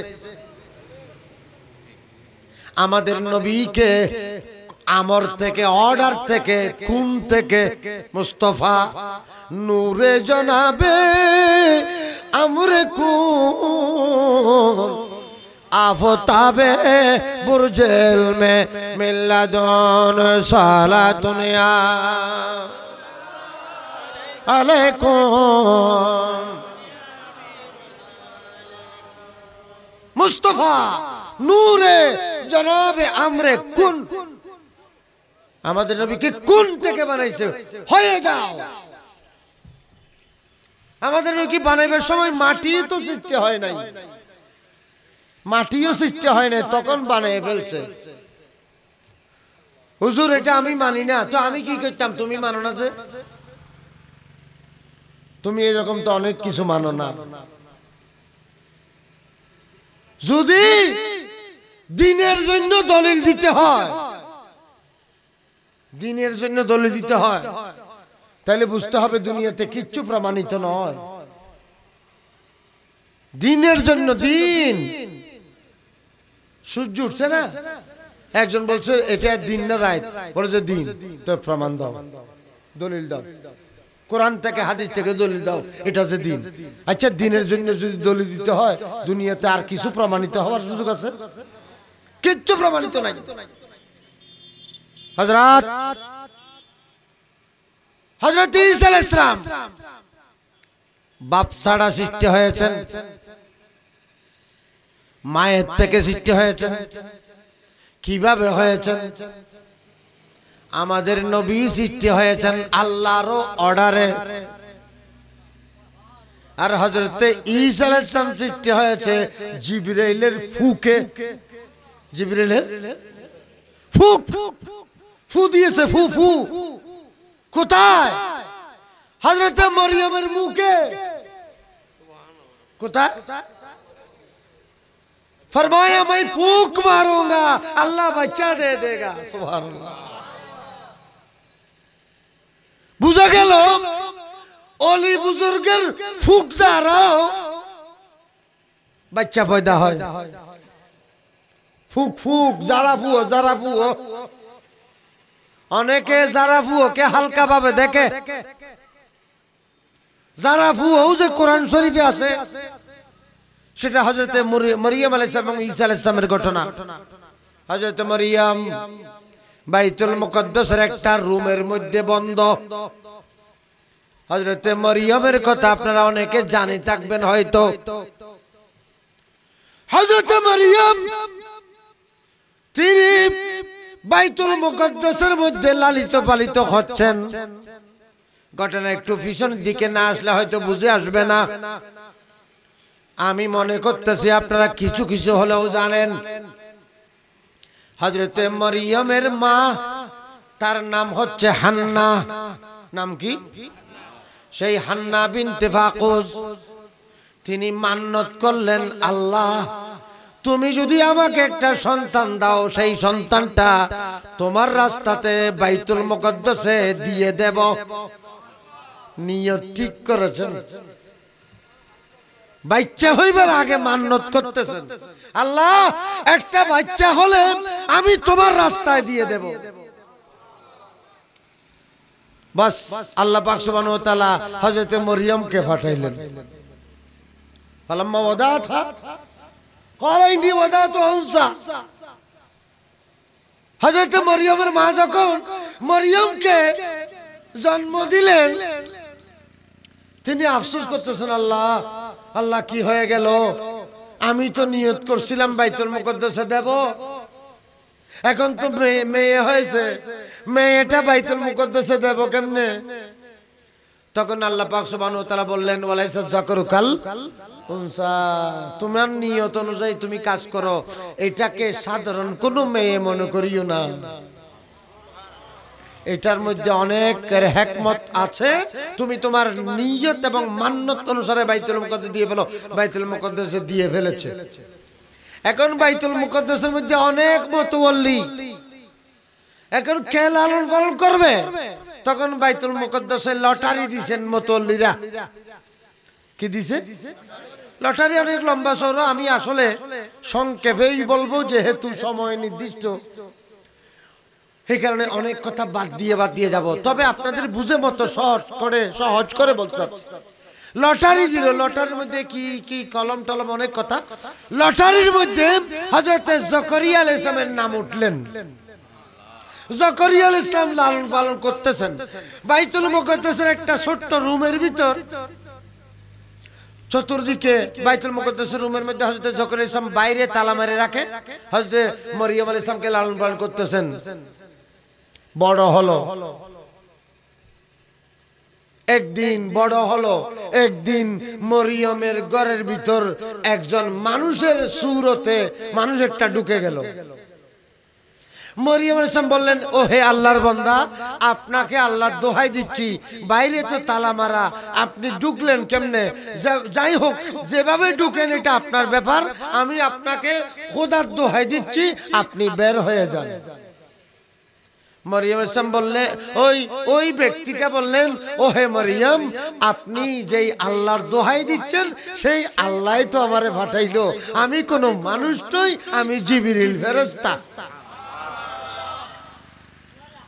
আমাদের নবীকে আমর থেকে অর্ডার থেকে কুন থেকে মুস্তফা নূরে জনাবে আমরে কুন আফতাবে বুরজেল মে মিল্লাদন সালা দুনিয়া আলাইকুম মুস্তফা নূরে জনাবে আমরে কুন আমাদের নবীকে কোন থেকে বানাইছে হয়ে যাও আমাদের নবী বানাইবার সময় মাটি তো শিখতে হয় নাই মাটিও সৃষ্টি হয় নাই তখন বানিয়ে ফেলছে হুজুর এটা আমি মানি না তো আমি কি করতাম তুমি মানো না যে তুমি এরকম তো অনেক কিছু মানো না যদি দিনের জন্য দলিল দিতে হয় দিনের জন্য দলে দিতে হয় তাহলে বুঝতে হবে দুনিয়াতে কিচ্ছু প্রমাণিত নয় দিনের জন্য দিন সূর্য উঠছে না একজন বলছে এটা দিন না রায় বলে যে দিন তো প্রমাণ দাও দলিল দাও কোরআন থেকে হাদিস থেকে দলিল দাও এটা হচ্ছে দিন আচ্ছা দিনের জন্য যদি দলিল দিতে হয় দুনিয়াতে আর কিছু প্রমাণিত হওয়ার সুযোগ আছে কিচ্ছু প্রমাণিত নাই হজরত হজরত ইসলাম বাপ ছাড়া সৃষ্টি হয়েছেন মায়ের থেকে সৃষ্টি হয়েছে কিভাবে হয়েছেন আমাদের নবী সৃষ্টি হয়েছেন আল্লাহরও অর্ডারে আর হজরতে ইসাল ইসলাম সৃষ্টি হয়েছে জিবরাইলের ফুকে জিবরাইলের ফুক ফুক ফুক فو دیئے سے فو فو کتا ہے حضرت مریم ارمو کے کتا ہے فرمایا میں پوک ماروں گا اللہ بچہ دے دے گا سبحان اللہ بزرگے لوگ اولی بزرگر پھوک دا رہا ہو بچہ پیدا ہوئے پھوک پھوک زارہ پھو ہو زارہ پھو ہو অনেকে যারা ফুয়োকে হালকা ভাবে দেখে যারা ফুয়ও যে কোরআন শরীফে আছে সেটা হজরতে মরিয়াম আলাইসালাম এবং ঈসা আলাইসালামের ঘটনা হজরতে মরিয়াম বাইতুল মুকদ্দসের একটা রুমের মধ্যে বন্ধ হজরতে মরিয়মের কথা আপনারা অনেকে জানি থাকবেন হয়তো হজরতে মরিয়ম তিনি বাইতুল মুকদ্দাসের মধ্যে লালিত পালিত হচ্ছেন ঘটনা একটু পিছনের দিকে না আসলে হয়তো বুঝে আসবে না আমি মনে করতেছি আপনারা কিছু কিছু হলেও জানেন হজরতে মরিয়মের মা তার নাম হচ্ছে হান্না নাম কি সেই হান্না বিনতে ফাকুজ তিনি মান্নত করলেন আল্লাহ তুমি যদি আমাকে একটা সন্তান দাও সেই সন্তানটা তোমার রাস্তাতে বাইতুল মুকদ্দসে দিয়ে দেব নিয়ত ঠিক করেছেন বাচ্চা হইবার আগে মান্নত করতেছেন আল্লাহ একটা বাচ্চা হলে আমি তোমার রাস্তায় দিয়ে দেব বাস আল্লাহ পাক সুবহানাহু ওয়া তাআলা হযরতে মরিয়মকে পাঠাইলেন ফালাম্মা থা قال হজরত মরিয়মের মা যখন মরিয়মকে জন্ম দিলেন তিনি আফসোস করতেছেন আল্লাহ আল্লাহ কি হয়ে গেল আমি তো নিয়ত করছিলাম বাইতুল মুকদ্দসে দেব এখন তো মেয়ে হয়েছে মেয়েটা বাইতুল মুকদ্দসে দেব কেমনে তখন আল্লাহ পাক ওয়া তারা বললেন ওয়ালাইসা যাকরু কাল তোমার নিয়ত অনুযায়ী তুমি কাজ করো এটাকে সাধারণ কোনো মেয়ে মনে করিও না এটার মধ্যে অনেক হেকমত আছে তুমি তোমার নিয়ত এবং মান্যত অনুসারে বাইতুল মুকদ্দে দিয়ে ফেলো বাইতুল মুকদ্দেশে দিয়ে ফেলেছে এখন বাইতুল মুকদ্দেশের মধ্যে অনেক মতোয়াল্লি এখন খেল আলন পালন করবে তখন বাইতুল মুকদ্দসে লটারি দিছেন মতল্লিরা কি দিছে লটারি অনেক লম্বা সৌর আমি আসলে সংক্ষেপেই বলবো যেহেতু সময় নির্দিষ্ট সেই কারণে অনেক কথা বাদ দিয়ে বাদ দিয়ে যাব তবে আপনাদের বুঝে মতো সহজ করে সহজ করে বলতে লটারি দিল লটারির মধ্যে কি কি কলম টলম অনেক কথা লটারির মধ্যে হজরত জকরিয়া আলাইসলামের নাম উঠলেন জকরিয়াল ইসলাম লালন পালন করতেছেন বাইতুল মুকদ্দেসের একটা ছোট্ট রুমের ভিতর চতুর্দিকে বাইতুল মুকদ্দাসের রুমের মধ্যে হজরত জকরিয়াল ইসলাম বাইরে তালা মেরে রাখে হজরত মরিয়ম আলাইহিস সালামকে লালন পালন করতেছেন বড় হলো একদিন বড় হলো একদিন মরিয়মের ঘরের ভিতর একজন মানুষের সুরতে মানুষ একটা ঢুকে গেল মরিয়াম ইসলাম বললেন ও হে আল্লাহর বন্দা আপনাকে আল্লাহ দোহাই দিচ্ছি বাইরে তো তালা মারা আপনি ঢুকলেন কেমনে যাই হোক যেভাবে ঢুকেন এটা আপনার ব্যাপার আমি আপনাকে খোদার দোহাই দিচ্ছি আপনি বের হয়ে যান মরিয়াম ইসলাম বললে ওই ওই ব্যক্তিকে বললেন ও হে মরিয়াম আপনি যেই আল্লাহর দোহাই দিচ্ছেন সেই আল্লাহ তো আমারে পাঠাইলো আমি কোনো মানুষ নই আমি জিবিরিল ফেরস্তা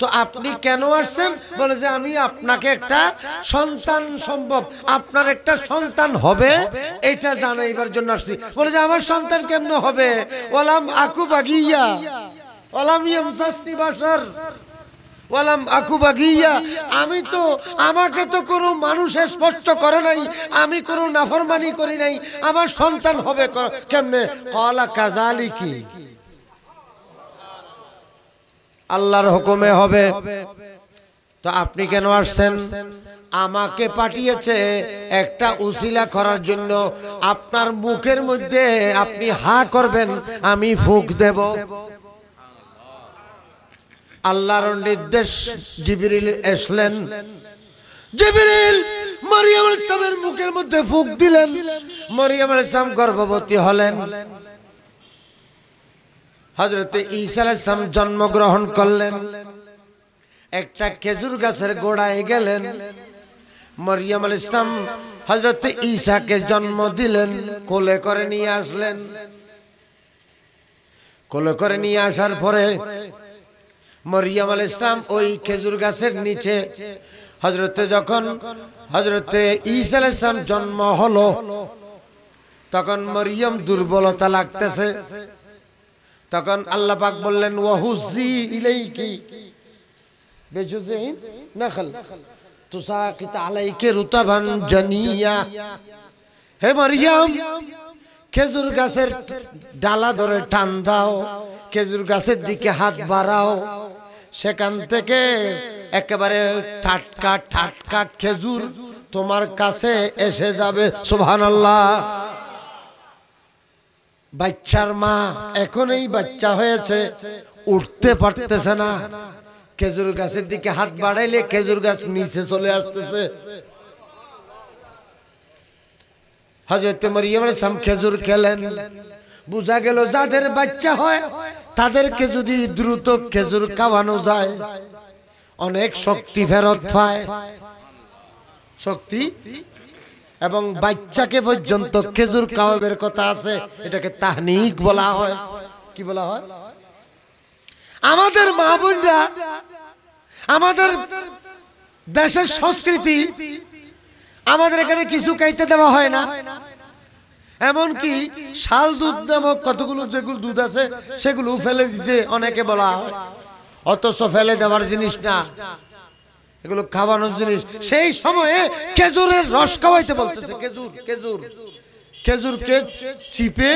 তো আপনি কেন আসছেন বলে যে আমি আপনাকে একটা সন্তান সম্ভব আপনার একটা সন্তান হবে এটা জানাইবার জন্য আসছি বলে যে আমার সন্তান কেমন হবে ওলাম আকু বাগিয়া ওলাম শাস্তি বাসার আমি তো আমাকে তো কোনো মানুষে স্পষ্ট করে নাই আমি কোনো নাফরমানি করি নাই আমার সন্তান হবে কেমনে কলা কাজালি কি আল্লাহর হুকুমে হবে তো আপনি কেন আসছেন আমাকে পাঠিয়েছে একটা উসিলা করার জন্য আপনার মুখের মধ্যে আপনি হা করবেন আমি ফুক দেব আল্লাহর নির্দেশ জিবিরিল এসলেন জিবিরিল মরিয়াম ইসলামের মুখের মধ্যে ফুক দিলেন মরিয়াম ইসলাম গর্ভবতী হলেন হজরতে ইসালাম জন্মগ্রহণ করলেন একটা খেজুর গাছের গোড়ায় গেলেন মরিয়াম আল ইসলাম হজরতে ঈশাকে জন্ম দিলেন কোলে করে নিয়ে আসলেন কোলে করে নিয়ে আসার পরে মরিয়াম আল ইসলাম ওই খেজুর গাছের নিচে হজরতে যখন হজরতে ঈসা ইসলাম জন্ম হলো তখন মরিয়ম দুর্বলতা লাগতেছে তখন আল্লাহ পাক বললেন ওয়াহুজি ইলাইকি বেজুজাইন নখল তুসাকিত আলাইকে রুতাবান জানিয়া হে মারিয়াম খেজুর গাছের ডালা ধরে টান দাও খেজুর গাছের দিকে হাত বাড়াও সেখান থেকে একেবারে টাটকা টাটকা খেজুর তোমার কাছে এসে যাবে সুবহানাল্লাহ বাচ্চার মা এখন এই বাচ্চা হয়েছে উঠতে পারতেছে না খেজুর গাছের দিকে হাত বাড়াইলে খেজুর গাছ নিচে চলে আসতেছে হজরত মরিয়াম সাম খেজুর খেলেন বুঝা গেল যাদের বাচ্চা হয় তাদেরকে যদি দ্রুত খেজুর খাওয়ানো যায় অনেক শক্তি ফেরত পায় শক্তি এবং বাচ্চাকে পর্যন্ত খেজুর কাহবের কথা আছে এটাকে তাহনিক বলা হয় কি বলা হয় আমাদের মা বোনরা আমাদের দেশের সংস্কৃতি আমাদের এখানে কিছু কাইতে দেওয়া হয় না এমনকি শাল দুধ নামক কতগুলো যেগুলো দুধ আছে সেগুলো ফেলে দিতে অনেকে বলা হয় অথচ ফেলে দেওয়ার জিনিস না এগুলো খাওয়ানোর জিনিস সেই সময়ে খেজুরের রস খাওয়াইতে বলতেছে খেজুর খেজুর খেজুরকে চিপে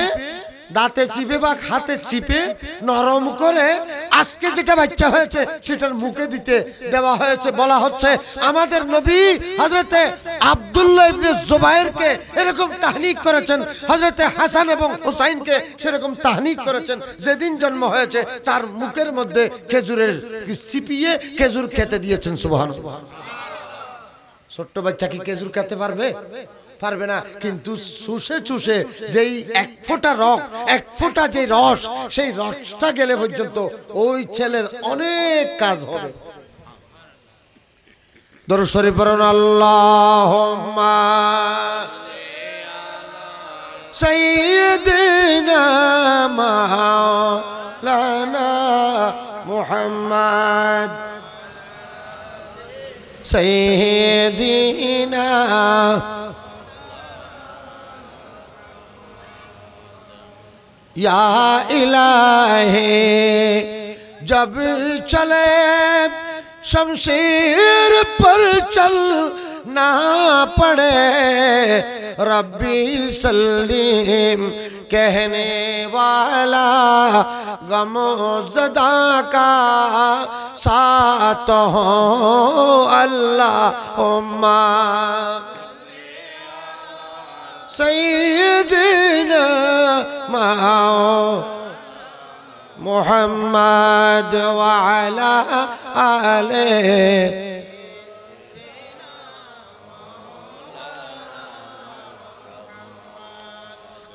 দাঁতে চিপে বা হাতে চিপে নরম করে আজকে যেটা বাচ্চা হয়েছে সেটার মুখে দিতে দেওয়া হয়েছে বলা হচ্ছে আমাদের নবী হজরতে আবদুল্লাহ ইবনে জোবায়েরকে এরকম তাহনিক করেছেন হজরতে হাসান এবং হুসাইনকে সেরকম তাহনিক করেছেন যেদিন জন্ম হয়েছে তার মুখের মধ্যে খেজুরের চিপিয়ে খেজুর খেতে দিয়েছেন সুবহান ছোট্ট বাচ্চা কি খেজুর খেতে পারবে পারবে না কিন্তু চুষে চুষে যেই এক ফোঁটা রক এক ফোঁটা যে রস সেই রসটা গেলে পর্যন্ত ওই ছেলের অনেক কাজ হবে দরসরে পড়ুন আল্লাহ সৈদিনা মাওলানা মুহাম্মদ یا الہ جب چلے شمشیر پر چل نہ پڑے ربی سلیم کہنے والا غم و زدا کا ساتھ ہو اللہ امہ سيدنا محمد وعلى آله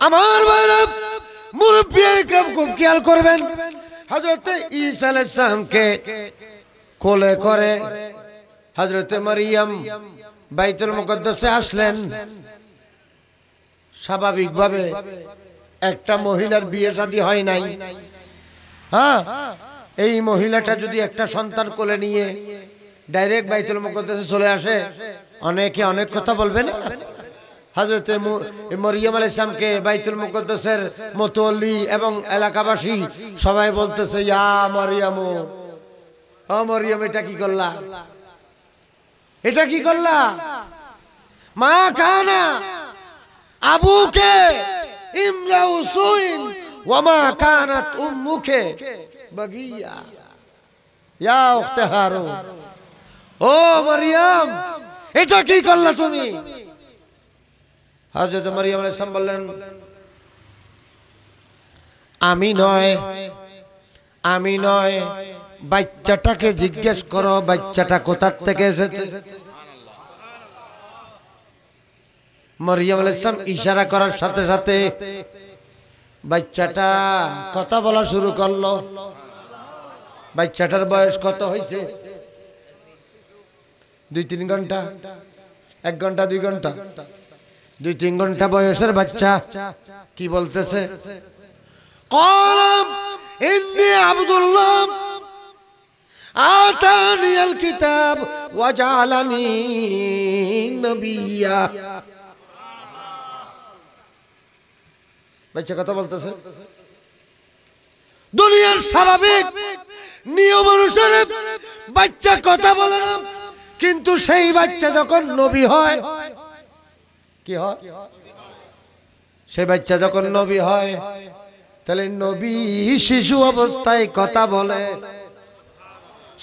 আমার বরব মুরব্বিয়ার মুরব্বীর খুব খেয়াল করবেন হজরত ঈসা ইসলামকে কোলে করে হজরত মারিয়াম বাইতুল মুকদ্দসে আসলেন স্বাভাবিকভাবে একটা মহিলার বিয়ে শাদী হয় নাই হ্যাঁ এই মহিলাটা যদি একটা সন্তান কোলে নিয়ে ডাইরেক্ট বাইতুল মুকদ্দাসে চলে আসে অনেকে অনেক কথা বলবে না হাজরতে মরিয়াম আল ইসলামকে বাইতুল মুকদ্দাসের মতলি এবং এলাকাবাসী সবাই বলতেছে ইয়া মরিয়াম ও মরিয়াম এটা কি করলা এটা কি করলা মা কানা আবুকে ইমরাউ সুইন ওয়ামা কানাত উম্মুকে বাগিয়া ইয়া উখতে হারুন ও মারিয়াম এটা কি করলা তুমি হযরত মারিয়াম আলাইহিস সালাম বললেন আমি নয় আমি নয় বাচ্চাটাকে জিজ্ঞেস করো বাচ্চাটা কোথার থেকে এসেছে মরিয়াম ইসলাম ইশারা করার সাথে সাথে বাচ্চাটা কথা বলা শুরু করলো বাচ্চাটার বয়স কত হয়েছে দুই তিন ঘন্টা এক ঘন্টা দুই ঘন্টা দুই তিন ঘন্টা বয়সের বাচ্চা কি বলতেছে আব্দুল্লাহ কিতাব নবিয়া বাচ্চা কথা বলতেছে দুনিয়ার স্বাভাবিক নিয়ম অনুসারে বাচ্চা কথা বলে না কিন্তু সেই বাচ্চা যখন নবী হয় কি হয় সেই বাচ্চা যখন নবী হয় তাহলে নবী শিশু অবস্থায় কথা বলে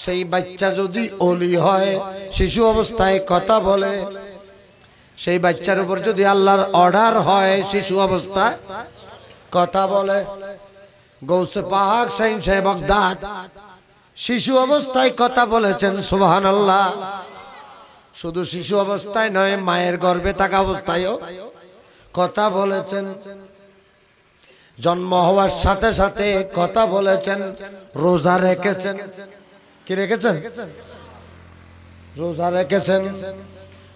সেই বাচ্চা যদি অলি হয় শিশু অবস্থায় কথা বলে সেই বাচ্চার উপর যদি আল্লাহর অর্ডার হয় শিশু অবস্থায় কথা বলে গৌসে পাহাক সাইন সাহেব দাঁত শিশু অবস্থায় কথা বলেছেন সুবাহান আল্লাহ শুধু শিশু অবস্থায় নয় মায়ের গর্ভে থাকা অবস্থায়ও কথা বলেছেন জন্ম হওয়ার সাথে সাথে কথা বলেছেন রোজা রেখেছেন কি রেখেছেন রোজা রেখেছেন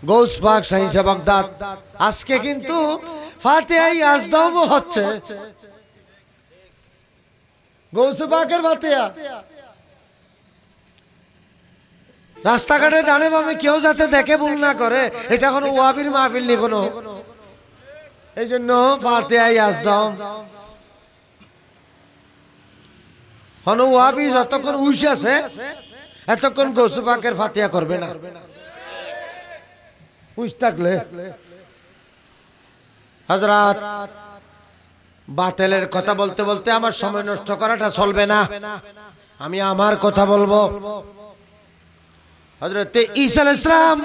গৌস পাক সাহিসা আজকে কিন্তু ফাতে আজদমও হচ্ছে গৌস পাকের রাস্তাঘাটে ডানে বামে কেউ যাতে দেখে ভুল না করে এটা কোনো ওয়াবির মাহফিল নেই কোনো এই জন্য ফাতেহাই আজদম হন ওয়াবি যতক্ষণ উইস আছে এতক্ষণ গৌসু পাকের ফাতিয়া করবে না থাকলে বাতেলের কথা বলতে বলতে আমার সময় নষ্ট করাটা চলবে না আমি আমার কথা বলবো হজরত ইসাল ইসলাম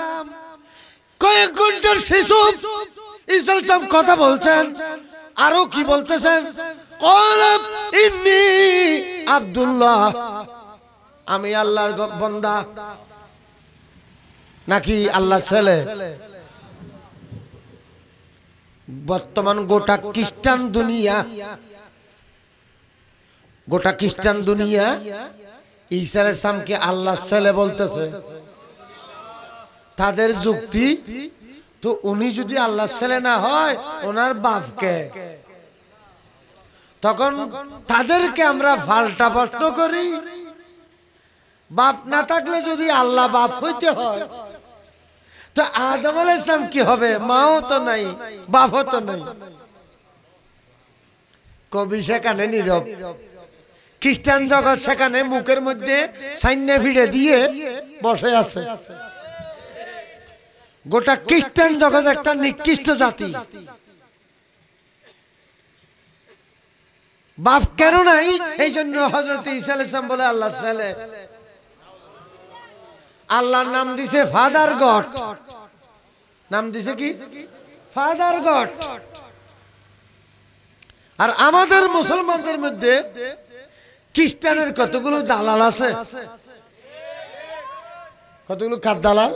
কয়েক ঘন্টার শিশু ইসাল ইসলাম কথা বলছেন আরো কি বলতেছেন আব্দুল্লাহ আমি আল্লাহর বন্দা নাকি আল্লাহ ছেলে বর্তমান গোটা খ্রিস্টান দুনিয়া গোটা খ্রিস্টান দুনিয়া ঈসার ইসলামকে আল্লাহ ছেলে বলতেছে তাদের যুক্তি তো উনি যদি আল্লাহ ছেলে না হয় ওনার বাপকে তখন তাদেরকে আমরা ফাল্টা প্রশ্ন করি বাপ না থাকলে যদি আল্লাহ বাপ হইতে হয় তো আদম আল ইসলাম কি হবে মাও তো নাই বাপও তো নাই কবি সেখানে নীরব খ্রিস্টান জগৎ সেখানে মুখের মধ্যে সাইন্যে ভিড়ে দিয়ে বসে আছে গোটা খ্রিস্টান জগৎ একটা নিকৃষ্ট জাতি বাপ কেন নাই এই জন্য হজরত ইসা আলাম বলে আল্লাহ আল্লাহর নাম দিছে ফাদার গট নাম দিছে কি ফাদার গড আর আমাদের মুসলমানদের মধ্যে খ্রিস্টানের কতগুলো দালাল আছে কতগুলো কার দালাল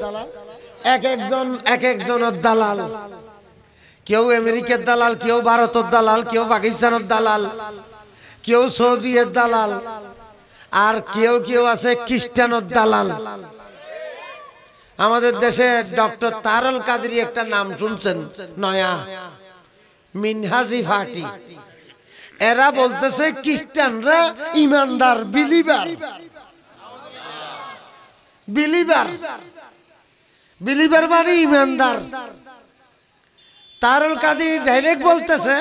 এক একজন এক একজনের দালাল কেউ আমেরিকার দালাল কেউ ভারতের দালাল কেউ পাকিস্তানের দালাল কেউ সৌদির দালাল আর কেউ কেউ আছে খ্রিস্টানের দালাল আমাদের দেশে ডক্টর তারল কাদরি একটা নাম শুনছেন নয়া মিনহাজি ফাটি এরা বলতেছে খ্রিস্টানরা ইমানদার বিলিবার বিলিবার বিলিবার মানে ইমানদার তারল কাদির ডাইরেক্ট বলতেছে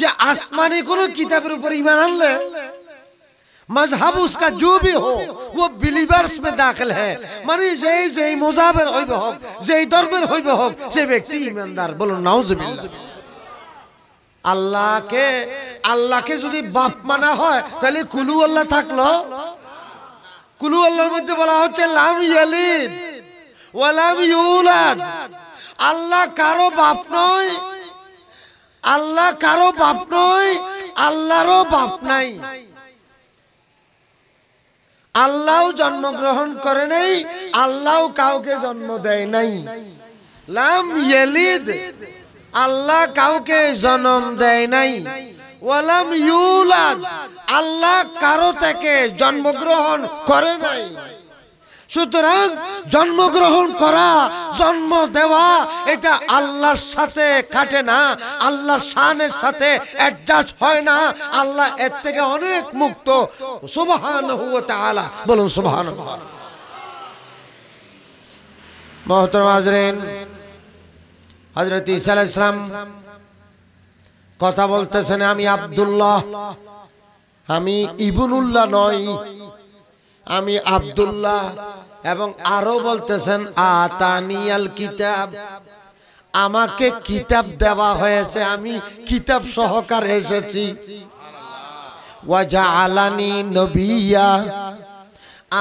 যে আসমানি কোনো কিতাবের উপর ইমান আনলে मजहब उसका जो भी हो वो बिलीवर्स में दाखिल है मानी जे जे मुजाबर हो जे दरबर हो से व्यक्ति ईमानदार बोलो नाउजबिल्ला আল্লাহকে আল্লাহকে যদি বাপ মানা হয় তাহলে কুলু আল্লাহ থাকলো কুলু আল্লাহর মধ্যে বলা হচ্ছে লাম ইয়ালিদ ওয়ালাম ইউলাদ আল্লাহ কারো বাপ নয় আল্লাহ কারো বাপ নয় আল্লাহরও বাপ নাই আল্লাহ জন্মগ্রহণ করে নাই আল্লাহ কাউকে জন্ম দেয় নাই লাম ইয়েলিদ আল্লাহ কাউকে জন্ম দেয় নাই ওয়ালাম ইউলাদ আল্লাহ কারো থেকে জন্মগ্রহণ করে নাই সুতরাং জন্মগ্রহণ করা জন্ম দেওয়া এটা আল্লাহর সাথে কাটে না আল্লাহর শানের সাথে অ্যাডজাস্ট হয় না আল্লাহ এর থেকে অনেক মুক্ত সুবহান হুয়া আলা বলুন সুবহান মহতরম হাজরেন হজরত ইসা ইসলাম কথা বলতেছেন আমি আবদুল্লাহ আমি ইবনুল্লাহ নই আমি আবদুল্লাহ এবং আরো বলতেছেন আতানিয়াল কিতাব আমাকে কিতাব দেওয়া হয়েছে আমি কিতাব সহকারে এসেছি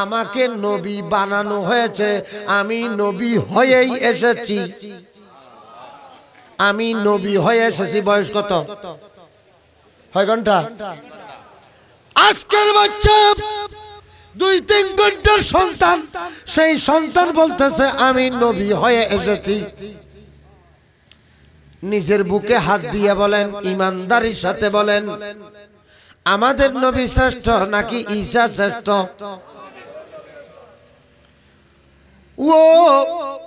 আমাকে নবী বানানো হয়েছে আমি নবী হয়েই এসেছি আমি নবী হয়ে এসেছি বয়স কত হয় ঘন্টা আজকের বাচ্চা দুই তিন ঘন্টার সন্তান সেই সন্তান বলতেছে আমি নবী হয়ে এসেছি নিজের বুকে হাত দিয়ে বলেন ইমানদারির সাথে বলেন আমাদের নবী শ্রেষ্ঠ নাকি ঈশা শ্রেষ্ঠ ও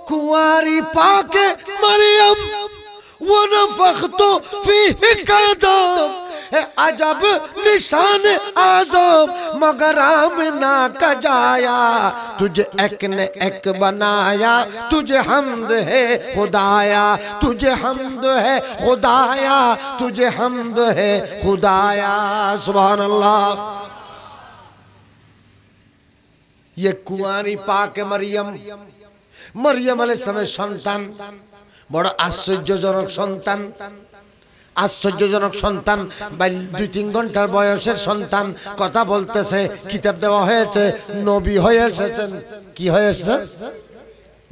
কুয়ারি পাকে মারিয়াম ونفختو فی قدام اے عجب نشان آزم مگر آمنا کا جایا تجھے ایک نے ایک بنایا تجھے حمد ہے خدایا تجھے حمد ہے خدایا تجھے حمد ہے خدایا سبحان اللہ یہ کوانی پاک مریم مریم علیہ السلام شنطن বড় আশ্চর্যজনক সন্তান আশ্চর্যজনক সন্তান বা দুই তিন ঘন্টার বয়সের সন্তান কথা বলতেছে কিতাব দেওয়া হয়েছে নবী হয়ে এসেছেন কি হয়ে এসেছেন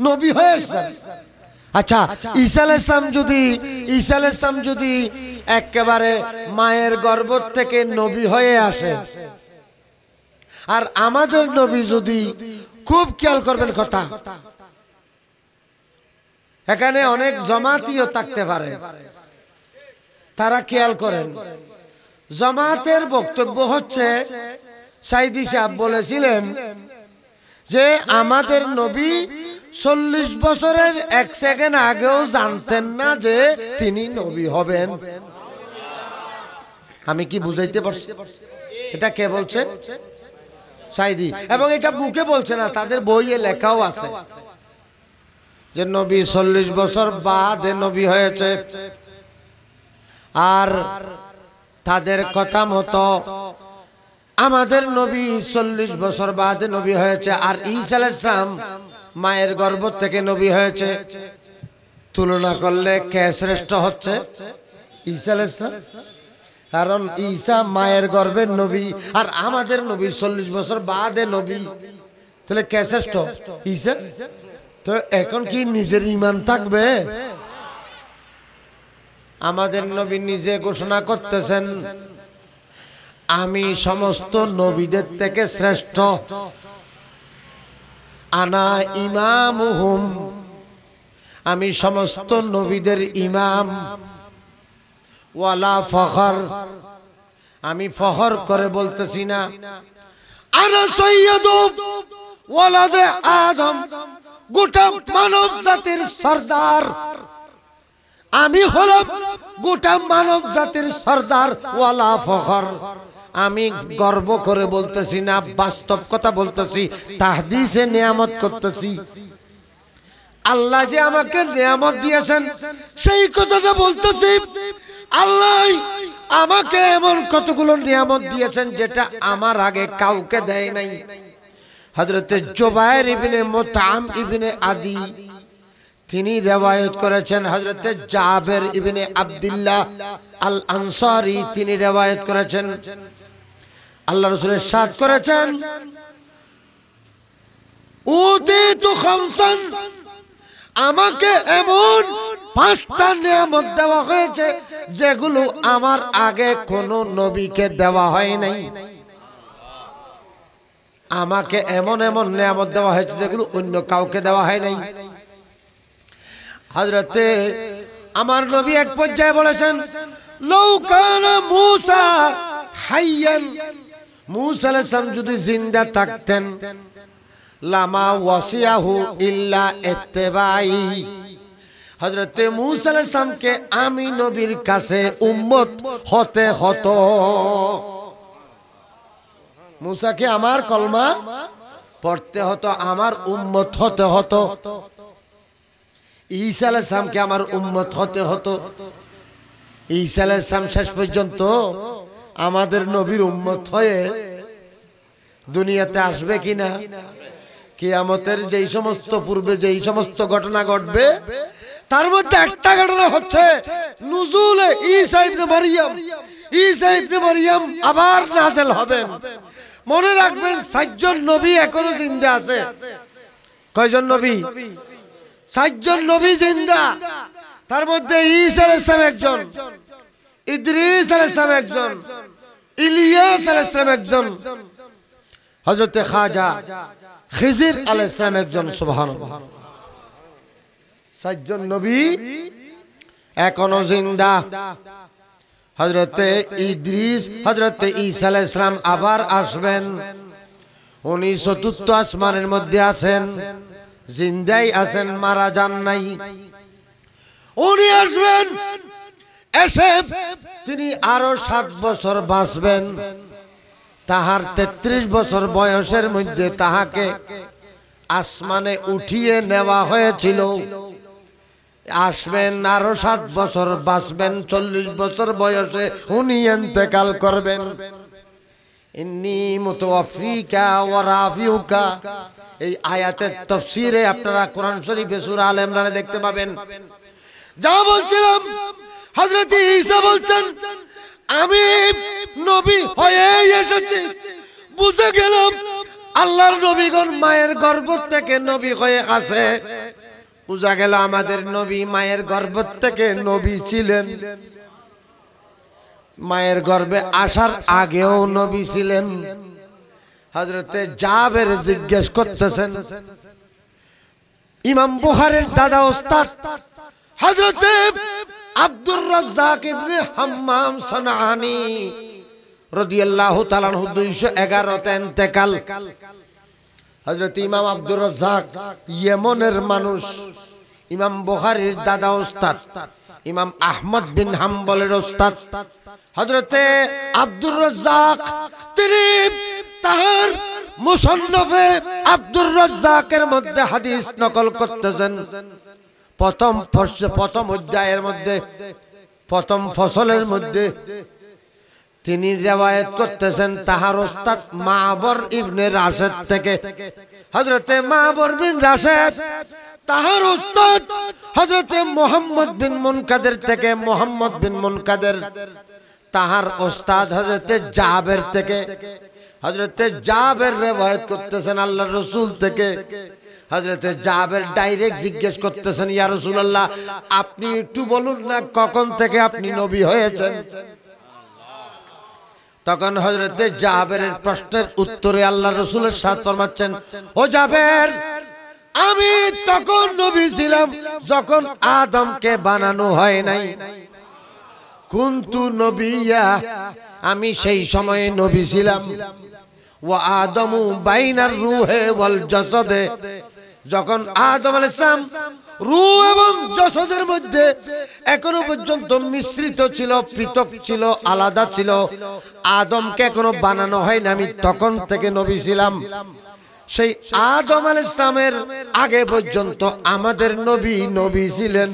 নবী হয়ে এসেছেন আচ্ছা ঈসা আলাইসলাম যদি ঈসা আলাইসলাম যদি একেবারে মায়ের গর্ব থেকে নবী হয়ে আসে আর আমাদের নবী যদি খুব খেয়াল করবেন কথা এখানে অনেক জমাতিও থাকতে পারে তারা খেয়াল করেন জমাতের বক্তব্য হচ্ছে সাইদি সাহেব বলেছিলেন যে আমাদের নবী চল্লিশ বছরের এক সেকেন্ড আগেও জানতেন না যে তিনি নবী হবেন আমি কি বুঝাইতে পারছি এটা কে বলছে সাইদি এবং এটা মুখে বলছে না তাদের বইয়ে লেখাও আছে যে নবী চল্লিশ বছর বাদে নবী হয়েছে আর তাদের কথা মতো আমাদের নবী চল্লিশ বছর বাদে নবী হয়েছে আর ইসা ইসলাম মায়ের গর্ব থেকে নবী হয়েছে তুলনা করলে কে শ্রেষ্ঠ হচ্ছে ইসা ইসলাম কারণ ঈসা মায়ের গর্বের নবী আর আমাদের নবী চল্লিশ বছর বাদে নবী তাহলে কে শ্রেষ্ঠ ঈসা তো এখন কি নিজের ইমান থাকবে আমাদের নবী নিজে ঘোষণা করতেছেন আমি সমস্ত নবীদের থেকে শ্রেষ্ঠ আনা হুম আমি সমস্ত নবীদের ইমাম ওয়ালা ফখর আমি ফখর করে বলতেছি না আনা সৈয়দ ওয়ালাদে আদম গোটা মানব জাতির সর্দার আমি হলাম গোটা মানব জাতির সর্দার ওয়ালা ফখর আমি গর্ব করে বলতেছি না বাস্তব কথা বলতেছি তাহদিসে নিয়ামত করতেছি আল্লাহ যে আমাকে নিয়ামত দিয়েছেন সেই কথাটা বলতেছি আল্লাহ আমাকে এমন কতগুলো নিয়ামত দিয়েছেন যেটা আমার আগে কাউকে দেয় নাই হজরতে জোবায়ের ইবিনে মোতাম ইবিনে আদি তিনি রেওয়ায়ত করেছেন হজরতে জাবের ইবিনে আবদুল্লাহ আল আনসারি তিনি রেওয়ায়ত করেছেন আল্লাহ রসুলের সাদ করেছেন আমাকে এমন পাঁচটা নিয়ামত দেওয়া হয়েছে যেগুলো আমার আগে কোনো নবীকে দেওয়া হয় নাই আমাকে এমন এমন নিয়ামত দেওয়া হয়েছে যেগুলো অন্য কাউকে দেওয়া হয় নাই হজরতে আমার নবী এক পর্যায়ে বলেছেন লৌকানা মুসা হাইয়ান মুসা আলাইহিস যদি জিন্দা থাকতেন লামা ওয়াসিয়াহু ইল্লা ইত্তেবাই হজরতে মুসা আলাইহিস আমি নবীর কাছে উম্মত হতে হতো মুসাকে আমার কলমা পড়তে হতো আমার উম্মত হতে হতো ঈসা আলাইসলামকে আমার উম্মত হতে হতো ঈসা আলাইসলাম শেষ পর্যন্ত আমাদের নবীর উম্মত হয়ে দুনিয়াতে আসবে কিনা কিয়ামতের যেই সমস্ত পূর্বে যেই সমস্ত ঘটনা ঘটবে তার মধ্যে একটা ঘটনা হচ্ছে নুজুলে ঈসা ইবনে মারিয়াম ঈসা ইবনে মারিয়াম আবার নাজেল হবেন মনে রাখবেন সাতজন নবী এখনো জিন্দা আছে কয়জন নবী সাতজন নবী জিন্দা তার মধ্যে ইস আল একজন ইদ্রিস আল একজন ইলিয়াস আল একজন হজরতে খাজা খিজির আল একজন সুবহান সাতজন নবী এখনো জিন্দা হজরতে ইদ্রিস হজরতে ইসালাম আবার আসবেন উনি চতুর্থ আসমানের মধ্যে আছেন জিন্দাই আছেন মারা যান নাই উনি আসবেন এসে তিনি আরো সাত বছর বাঁচবেন তাহার ৩৩ বছর বয়সের মধ্যে তাহাকে আসমানে উঠিয়ে নেওয়া হয়েছিল আসবেন আরো সাত বছর বাঁচবেন চল্লিশ বছর বয়সে উনি এতেকাল করবেন এই আয়াতের তফসিরে আপনারা কোরআন শরীফ এসুর আল ইমরানে দেখতে পাবেন যা বলছিলাম হজরত ঈসা বলছেন আমি নবী হয়ে এসেছি বুঝে গেলাম আল্লাহর নবীগণ মায়ের গর্ভ থেকে নবী হয়ে আসে বোঝা গেল আমাদের নবী মায়ের গর্ভ থেকে নবী ছিলেন মায়ের গর্বে আসার আগেও নবী ছিলেন হজরতে জাবের জিজ্ঞেস করতেছেন ইমাম বুহারের দাদা ওস্তাদ হজরতে আব্দুর রাজ্জাক ইবনে হাম্মাম সানাহানি রাদিয়াল্লাহু তাআলা 211 তে ইন্তেকাল হজরত ইমাম আব্দুর রাজ্জাক ইয়েমনের মানুষ ইমাম বুখারীর দাদা ওস্তাদ ইমাম আহমদ বিন হাম্বলের ওস্তাদ হজরতে আব্দুর রাজ্জাক তিনি তাহার মুসন্নফে আব্দুর রাজ্জাকের মধ্যে হাদিস নকল করতেছেন প্রথম প্রথম অধ্যায়ের মধ্যে প্রথম ফসলের মধ্যে তিনি রেওয়ায়ত করতেছেন তাহার ওস্তাদ মাহবর ইবনে রাশেদ থেকে হজরতে মাহবর বিন রাশেদ তাহার ওস্তাদ হজরতে মোহাম্মদ বিন মুনকাদের থেকে মোহাম্মদ বিন মুনকাদের তাহার ওস্তাদ হজরতে জাবের থেকে হজরতে জাবের রেওয়ায়ত করতেছেন আল্লাহ রসুল থেকে হজরতে জাবের ডাইরেক্ট জিজ্ঞেস করতেছেন ইয়া রসুল্লাহ আপনি একটু বলুন না কখন থেকে আপনি নবী হয়েছেন তখন হজরতে জাহাবের প্রশ্নের উত্তরে আল্লাহ রসুলের সাথ ফরমাচ্ছেন ও জাবের আমি তখন নবী ছিলাম যখন আদমকে বানানো হয় নাই কুন্তু নবিয়া আমি সেই সময়ে নবী ছিলাম ও আদমু বাইনার রুহে বল যখন আদম আলাম রু এবং যশোদের মধ্যে এখনো পর্যন্ত মিশ্রিত ছিল পৃথক ছিল আলাদা ছিল আদমকে এখনো বানানো হয় না আমি তখন থেকে নবী ছিলাম সেই আদম আল ইসলামের আগে পর্যন্ত আমাদের নবী নবী ছিলেন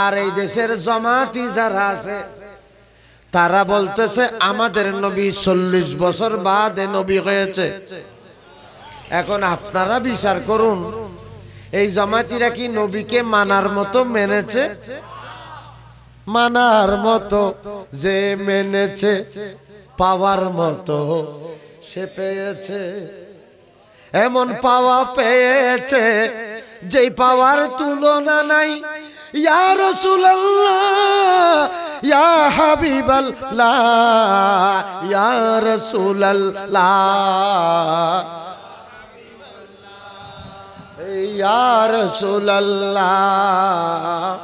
আর এই দেশের জমাতি যারা আছে তারা বলতেছে আমাদের নবী চল্লিশ বছর বাদে নবী হয়েছে এখন আপনারা বিচার করুন এই জমাতিরা কি নবীকে মানার মতো মেনেছে মানার মতো যে মেনেছে পাওয়ার মতো সে পেয়েছে এমন পাওয়া পেয়েছে যে পাওয়ার তুলনা নাই ইয়া রসুল্লাহ ইয়া হাবিবাল্লাহ ইয়া রসুল্লাহ یا رسول اللہ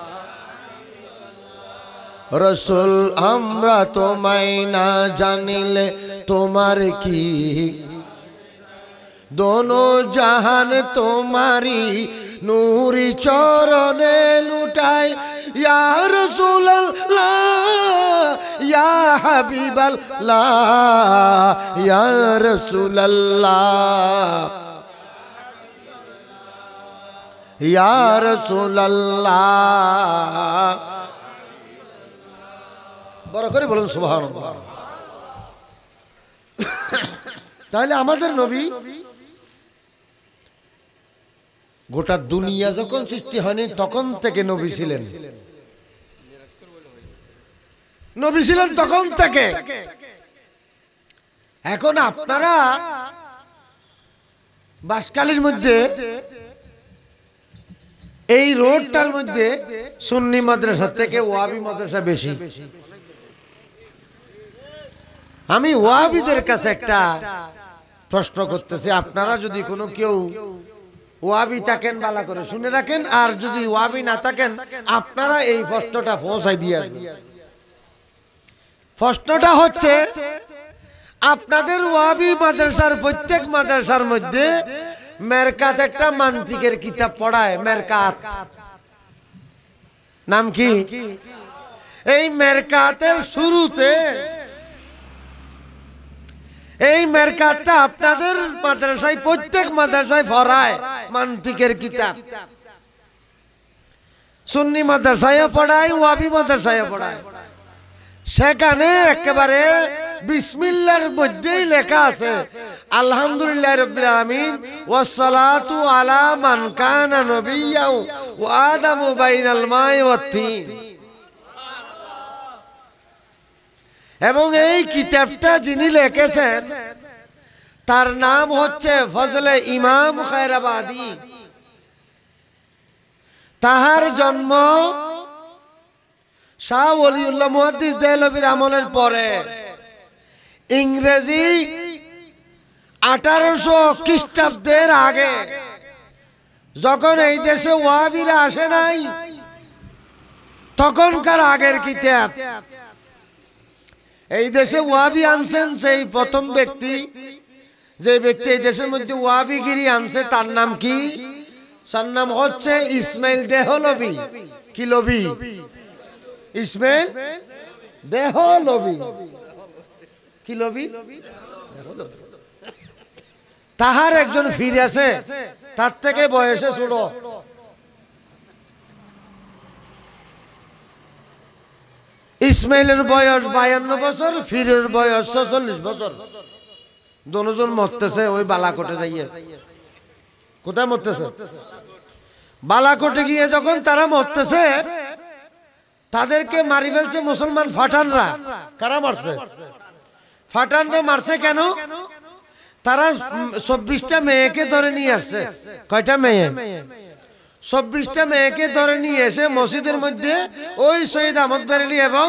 রসুল আমরা তোমায় না জানিলে তোমার কি দোনো জাহান তোমারি নুরি চরণে লুটাই ইয়া রসুল ইয়া হাবিবাল্লাহ ইয়া রসুল ইয়ার رسول বড় করে বলুন সুভান তাহলে আমাদের নবী গোটা দুনিয়া যখন সৃষ্টি হয়নি তখন থেকে নবী ছিলেন নবী ছিলেন তখন থেকে এখন আপনারা বাসকালের মধ্যে এই রোডটার মধ্যে সুন্নি মাদ্রাসা থেকে ওয়াবি মাদ্রাসা বেশি আমি ওয়াবিদের কাছে একটা প্রশ্ন করতেছি আপনারা যদি কোনো কেউ ওয়াবি থাকেন বালা করে শুনে রাখেন আর যদি ওয়াবি না থাকেন আপনারা এই প্রশ্নটা পৌঁছাই দিয়ে আসবেন প্রশ্নটা হচ্ছে আপনাদের ওয়াবি মাদ্রাসার প্রত্যেক মাদ্রাসার মধ্যে মেরকাত একটা মান্তিকের কিতাব পড়ায় মেরকাত নাম কি এই মেরকাতের শুরুতে এই মেরকাতটা আপনাদের মাদ্রাসায় প্রত্যেক মাদ্রাসায় পড়ায় মান্তিকের কিতাব সুন্নি মাদ্রাসায় পড়ায় ওয়াবি মাদ্রাসায় পড়ায় সেখানে একেবারে বিসমিল্লার মধ্যেই লেখা আছে আলহামদুলিল্লাহ রবিল আমিন ওয়াসালাতু আলা মান কানা নবিয়াও ওয়া আদামু বাইনাল মাই তিন এবং এই কিতাবটা যিনি লিখেছেন তার নাম হচ্ছে ফজলে ইমাম খায়রাবাদি তাহার জন্ম শাহ অলিউল্লাহ মুহাদ্দিস দেহলবির আমলের পরে ইংরেজি আঠারোশো খ্রিস্টাব্দের আগে যখন এই দেশে ওয়াবিরা আসে নাই তখনকার আগের কিতাব এই দেশে ওয়াবি আনছেন সেই প্রথম ব্যক্তি যে ব্যক্তি এই দেশের মধ্যে ওয়াবিগিরি আনছে তার নাম কি তার নাম হচ্ছে ইসমাইল দেহলবি কি লবি ইসমাইল দেহলবি কি লবি দেহলবি তাহার একজন ফিরে আছে তার থেকে বয়সে ছোট ইসমাইলের বয়স বায়ান্ন বছর ফিরের বয়স ছচল্লিশ বছর দুজন মরতেছে ওই বালাকোটে যাইয়ে কোথায় মরতেছে বালাকোটে গিয়ে যখন তারা মরতেছে তাদেরকে মারি ফেলছে মুসলমান ফাটানরা কারা মারছে ফাটানরা মারছে কেন তারা চব্বিশটা মেয়েকে ধরে নিয়ে আসছে কয়টা মেয়ে চব্বিশটা মেয়েকে ধরে নিয়ে এসে মসজিদের মধ্যে ওই সৈয়দ আহমদ বারেলি এবং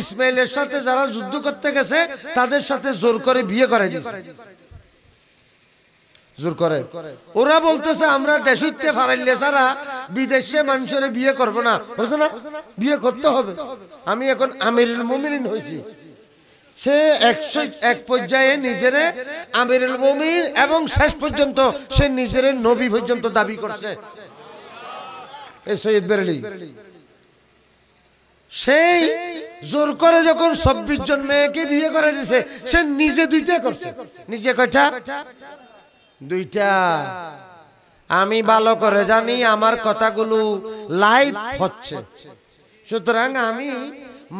ইসমাইলের সাথে যারা যুদ্ধ করতে গেছে তাদের সাথে জোর করে বিয়ে করে দিয়েছে জোর করে ওরা বলতেছে আমরা দেশিতে ফারাইলে ছাড়া বিদেশে মানুষের বিয়ে করব না বুঝছো না বিয়ে করতে হবে আমি এখন আমির মুমিনিন হয়েছি সে একশো এক পর্যায়ে নিজেরে আমিরুল মমিন এবং শেষ পর্যন্ত সে নিজের নবী পর্যন্ত দাবি করছে সেই জোর করে যখন ছব্বিশ জন মেয়েকে বিয়ে করে দিছে সে নিজে দুইটা করছে নিজে কয়টা দুইটা আমি ভালো করে জানি আমার কথাগুলো লাইভ হচ্ছে সুতরাং আমি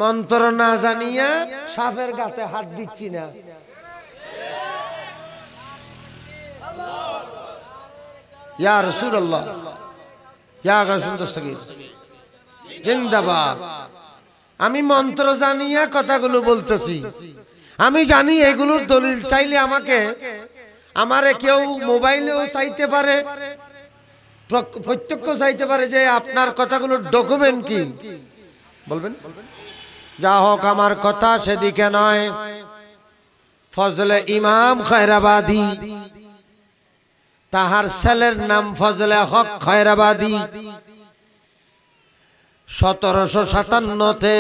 মন্ত্র না জানিয়া সাপের গাতে হাত দিচ্ছি না জিন্দাবাদ আমি মন্ত্র জানিয়া কথাগুলো বলতেছি আমি জানি এগুলোর দলিল চাইলে আমাকে আমারে কেউ মোবাইলেও চাইতে পারে প্রত্যক্ষ চাইতে পারে যে আপনার কথাগুলোর ডকুমেন্ট কি বলবেন যা হোক আমার কথা সেদিকে নয় ফজলে ইমাম খয়রাবাদী তাহার ছেলের নাম ফজলে হক খয়রাবাদী সতেরোশো সাতান্নতে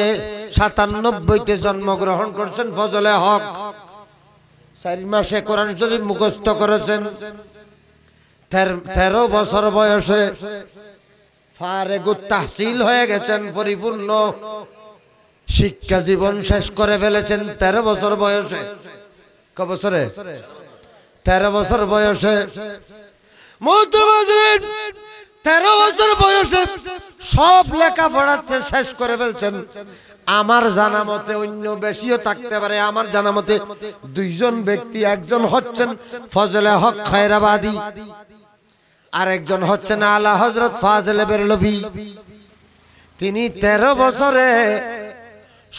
সাতানব্বইতে জন্মগ্রহণ করছেন ফজলে হক চারি মাসে কোরআন শরীফ মুখস্থ করেছেন তেরো বছর বয়সে ফারেগুত তাহসিল হয়ে গেছেন পরিপূর্ণ শিক্ষা জীবন শেষ করে ফেলেছেন তেরো বছর বয়সে ক বছরে বছর বয়সে তেরো বছর বয়সে সব লেখাপড়া শেষ করে ফেলছেন আমার জানা মতে অন্য বেশিও থাকতে পারে আমার জানা মতে দুইজন ব্যক্তি একজন হচ্ছেন ফজলে হক খায়রাবাদী আর একজন হচ্ছেন আলা হজরত ফাজলে বেরলভি তিনি তেরো বছরে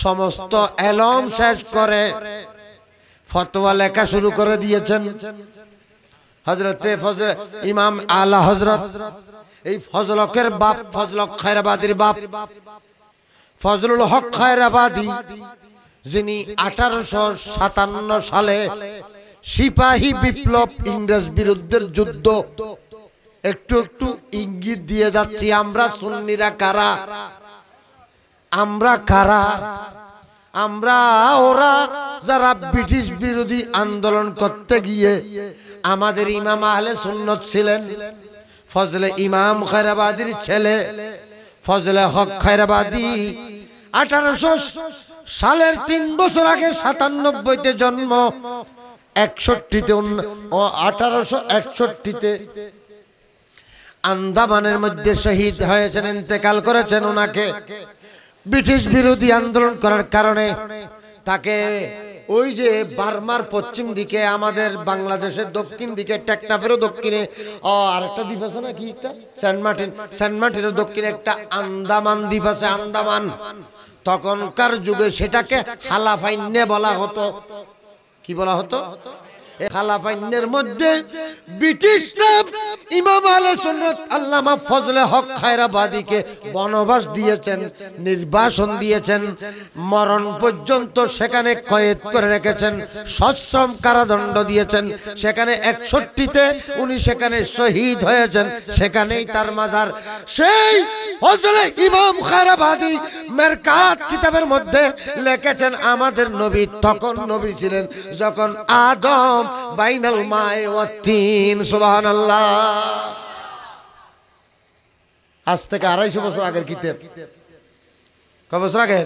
সমস্ত এলম শেষ করে ফতোয়া লেখা শুরু করে দিয়েছেন হজরতে ইমাম আলা হজরত এই ফজলকের বাপ ফজলক খায়রাবাদির বাপ ফজলুল হক খায়রাবাদী যিনি আঠারোশো সাতান্ন সালে সিপাহী বিপ্লব ইংরেজ বিরুদ্ধের যুদ্ধ একটু একটু ইঙ্গিত দিয়ে যাচ্ছি আমরা সুন্নিরা কারা আমরা কারা আমরা ওরা যারা ব্রিটিশ বিরোধী আন্দোলন করতে গিয়ে আমাদের ইমাম আহলে সুন্নত ছিলেন ফজলে ইমাম খৈরাবাদির ছেলে ফজলে হক খৈরাবাদী আঠারোশো সালের তিন বছর আগে সাতানব্বইতে জন্ম একষট্টিতে আঠারোশো একষট্টিতে আন্দামানের মধ্যে শহীদ হয়েছেন ইন্তেকাল করেছেন ওনাকে ব্রিটিশ বিরোধী আন্দোলন করার কারণে তাকে ওই যে বার্মার পশ্চিম দিকে আমাদের বাংলাদেশের দক্ষিণ দিকে টেকনাফেরও দক্ষিণে ও আরেকটা দ্বীপ আছে না কি একটা সেন্ট মার্টিন সেন্ট মার্টিনের দক্ষিণে একটা আন্দামান দ্বীপ আছে আন্দামান তখনকার যুগে সেটাকে হালাফাইন্যে বলা হতো কি বলা হতো খালাফাইনের মধ্যে ব্রিটিশরা ইমাম আলে সুন্নত আল্লামা ফজলে হক খায়রাবাদীকে বনবাস দিয়েছেন নির্বাসন দিয়েছেন মরণ পর্যন্ত সেখানে কয়েদ করে রেখেছেন সশ্রম কারাদণ্ড দিয়েছেন সেখানে একষট্টিতে উনি সেখানে শহীদ হয়েছেন সেখানেই তার মাজার সেই ফজলে ইমাম খায়রাবাদী মেরকাত কিতাবের মধ্যে লিখেছেন আমাদের নবী তখন নবী ছিলেন যখন আদম বাইনাল মায় ওয়াত্তিন সুবহানাল্লাহ আজ থেকে আড়াইশো বছর আগের কিতাব ক বছর আগে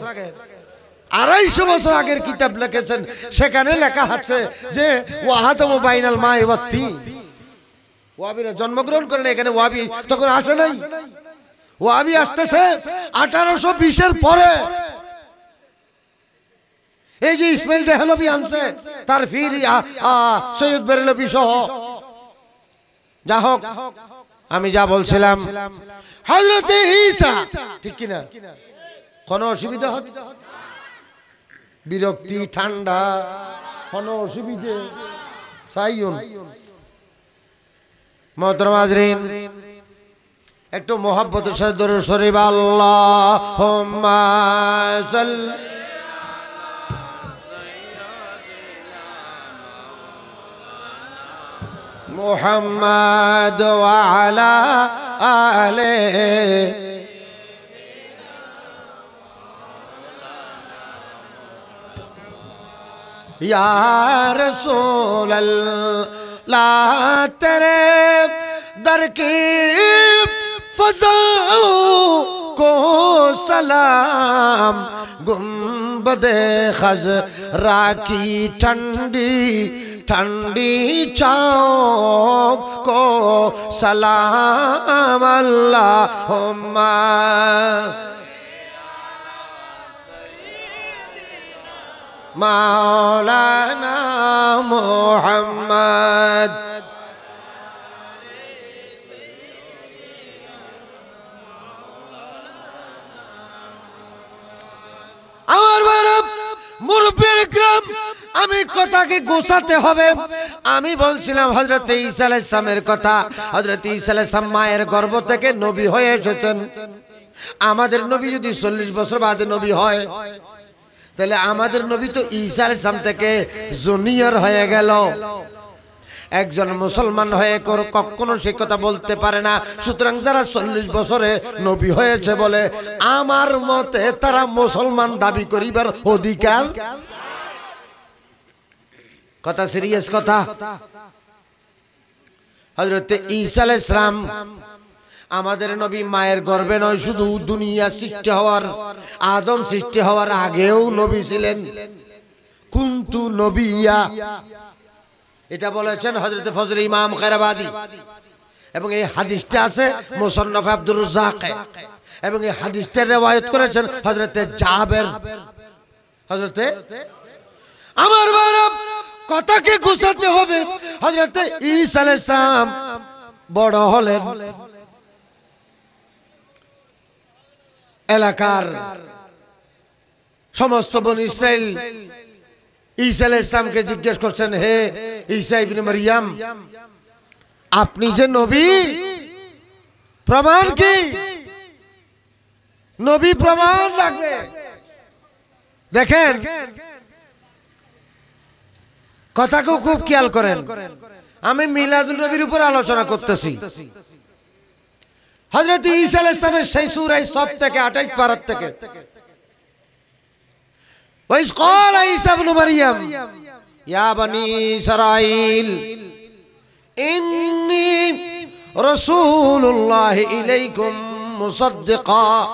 আড়াইশো বছর আগের কিতাব লিখেছেন সেখানে লেখা আছে যে ওয়াহাতম বাইনাল মা এবাত্তি ওয়াবিরা জন্মগ্রহণ করেন এখানে ওয়াবি তখন আসে নাই ওয়াবি আসতেছে আঠারোশো বিশের পরে এই যে ইসমাইল দেহলবি আনছে তার ফির সৈয়দ বেরলবি সহ যা হোক আমি যা বলছিলাম ঠিক কিনা কোনো অসুবিধা হবে বিরক্তি ঠান্ডা কোনো অসুবিধে সাইয়ুন মোহতরম আজরিন একটু মোহাব্বতের সাথে দরুদ শরীফ আল্লাহ محمد وعلی آله یا رسول اللہ تیرے در کی فضا کو سلام گز کی ٹھنڈی ٹھنڈی چوک کو سلام اللہ مولانا محمد আমার বারব মুরব্বীর গ্রাম আমি কথাকে গোছাতে হবে আমি বলছিলাম হজরত ইসা ইসলামের কথা হজরত ইসা ইসলাম মায়ের গর্ব থেকে নবী হয়ে এসেছেন আমাদের নবী যদি চল্লিশ বছর বাদে নবী হয় তাহলে আমাদের নবী তো ইসা ইসলাম থেকে জুনিয়র হয়ে গেল একজন মুসলমান হয়ে কখনো সে কথা বলতে পারে না সুতরাং যারা চল্লিশ বছরে নবী হয়েছে বলে আমার মতে তারা মুসলমান দাবি করিবার অধিকার কথা সিরিয়াস কথা হজরত ইসাল ইসলাম আমাদের নবী মায়ের গর্বে নয় শুধু দুনিয়া সৃষ্টি হওয়ার আদম সৃষ্টি হওয়ার আগেও নবী ছিলেন কুন্তু নবিয়া এটা বলেছেন হজরত ফজর ইমাম খেরাবাদি এবং এই হাদিসটা আছে মোসন্নফ আব্দুর রাজাকে এবং এই হাদিসটা রেওয়ায়ত করেছেন হজরতে জাহাবের হজরতে আমার বারব কথাকে গুছাতে হবে হজরতে ইসা আলাইসালাম বড় হলেন এলাকার সমস্ত বন ইসরায়েল ঈসা আলাহ ইসলামকে জিজ্ঞেস করছেন হে ঈসা ইবিন মারিয়াম আপনি যে নবী প্রমাণ কি নবী প্রমাণ লাগবে দেখেন কথাকে খুব খেয়াল করেন আমি মিলাদুল নবীর উপর আলোচনা করতেছি হজরত ঈসা আলাহ ইসলামের সেই সুরাই সব থেকে আঠাইশ পাড়ার থেকে وإذ قال عيسى ابن مريم يا بني إسرائيل إني رسول الله إليكم مصدقا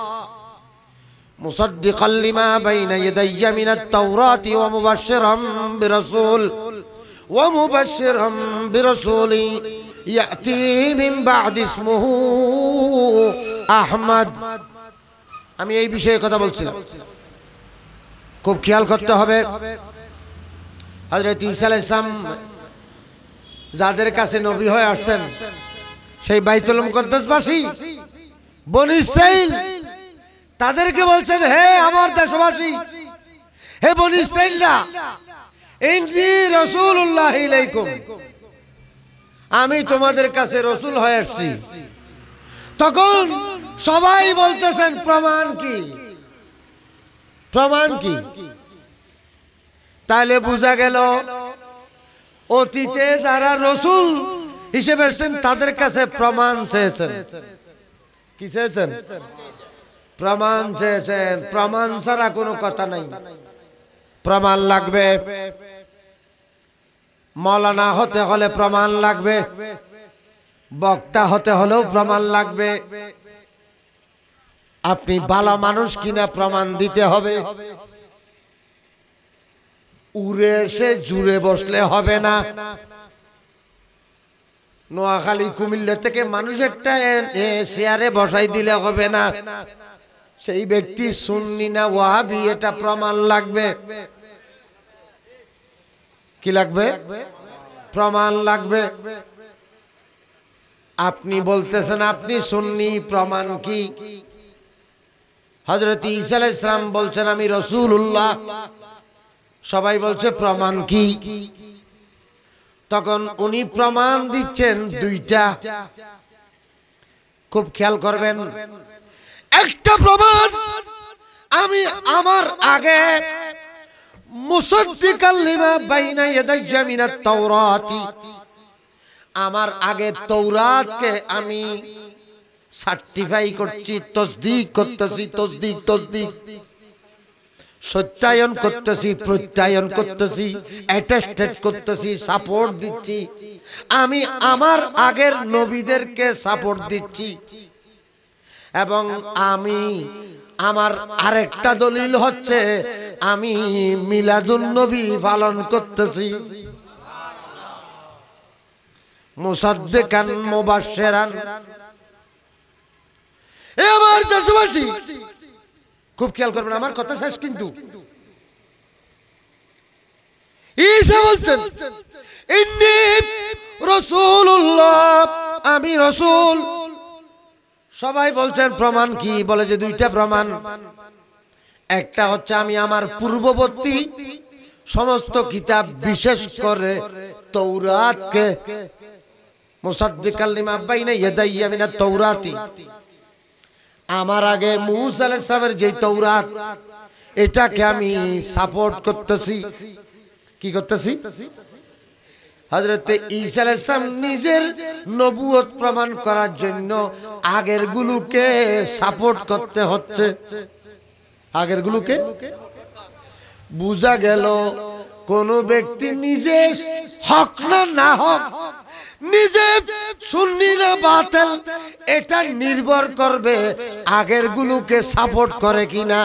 مصدقا لما بين يدي من التوراة ومبشرا برسول ومبشرا برسول يأتي من بعد اسمه أحمد أمي أي بشيء كتبت খুব খেয়াল করতে হবে হজরত ইসা ইসলাম যাদের কাছে নবী হয়ে আসছেন সেই বাইতুল মুকদ্দাসবাসী বনি ইসরাইল তাদেরকে বলছেন হে আমার দেশবাসী হে বন ইসরাইলরা রাসূলুল্লাহ আলাইকুম আমি তোমাদের কাছে রসুল হয়ে আসছি তখন সবাই বলতেছেন প্রমাণ কি প্রমাণ কি তাহলে বোঝা গেল অতীতে যারা রসুল হিসেবে এসছেন তাদের কাছে প্রমাণ চেয়েছেন কি চেয়েছেন প্রমাণ চেয়েছেন প্রমাণ ছাড়া কোনো কথা নাই প্রমাণ লাগবে মলানা হতে হলে প্রমাণ লাগবে বক্তা হতে হলেও প্রমাণ লাগবে আপনি বালা মানুষ কিনা প্রমাণ দিতে হবে উড়ে এসে জুড়ে বসলে হবে না নোয়াখালী কুমিল্লা থেকে মানুষ একটা চেয়ারে বসাই দিলে হবে না সেই ব্যক্তি শুননি না ওয়াহাবি এটা প্রমাণ লাগবে কি লাগবে প্রমাণ লাগবে আপনি বলতেছেন আপনি শুননি প্রমাণ কি হজরত ইসা ইসলাম বলছেন আমি রসুল উল্লাহ সবাই বলছে প্রমাণ কি তখন উনি প্রমাণ দিচ্ছেন দুইটা খুব খেয়াল করবেন একটা প্রমাণ আমি আমার আগে আমার আগে তৌরাত আমি সার্টিফাই করছি তসদিক করতেছি তসদিক তসদিক সত্যায়ন করতেছি প্রত্যায়ন করতেছি অ্যাটাস্টেড করতেছি সাপোর্ট দিচ্ছি আমি আমার আগের নবীদেরকে সাপোর্ট দিচ্ছি এবং আমি আমার আরেকটা দলিল হচ্ছে আমি মিলাদুল নবী পালন করতেছি মুসাদ্দেকান মোবাশেরান এ আমার দেশবাসী খুব খেয়াল করবেন আমার কথা শেষ কিন্তু বলছেন আমি রসুল সবাই বলছেন প্রমাণ কি বলে যে দুইটা প্রমাণ একটা হচ্ছে আমি আমার পূর্ববর্তী সমস্ত কিতাব বিশেষ করে তৌরাতকে মুসাদ্দিকাল্লিমা বাইনা ইয়াদাইয়া না তৌরাতি আমার আগে মুস আলাইসলামের যে তৌরাত এটাকে আমি সাপোর্ট করতেছি কি করতেছি হজরত নিজের প্রমাণ করার জন্য সাপোর্ট করতে হচ্ছে বোঝা গেল কোন ব্যক্তি নিজে হক না না হক নিজে সুন্নি না বাতেল এটা নির্ভর করবে আগের গুলোকে সাপোর্ট করে কিনা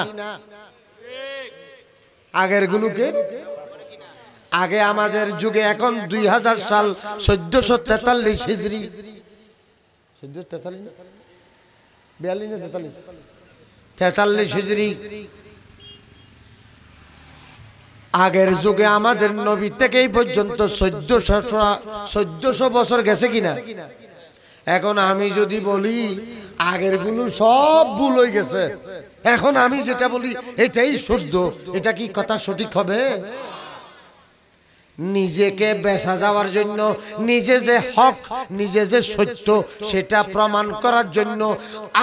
আগের গুলোকে আগে আমাদের যুগে এখন দুই হাজার সাল চোদ্দশো তেতাল্লিশ হিজড়ি চোদ্দশো তেতাল্লিশ বিয়াল্লিশ তেতাল্লিশ তেতাল্লিশ হিজড়ি আগের যুগে আমাদের নবী থেকে এই পর্যন্ত চোদ্দশো চোদ্দশো বছর গেছে কিনা এখন আমি যদি বলি আগের গুলো সব ভুল হয়ে গেছে এখন আমি যেটা বলি এটাই শুদ্ধ এটা কি কথা সঠিক হবে নিজেকে বেচা যাওয়ার জন্য নিজে যে হক নিজে যে সত্য সেটা প্রমাণ করার জন্য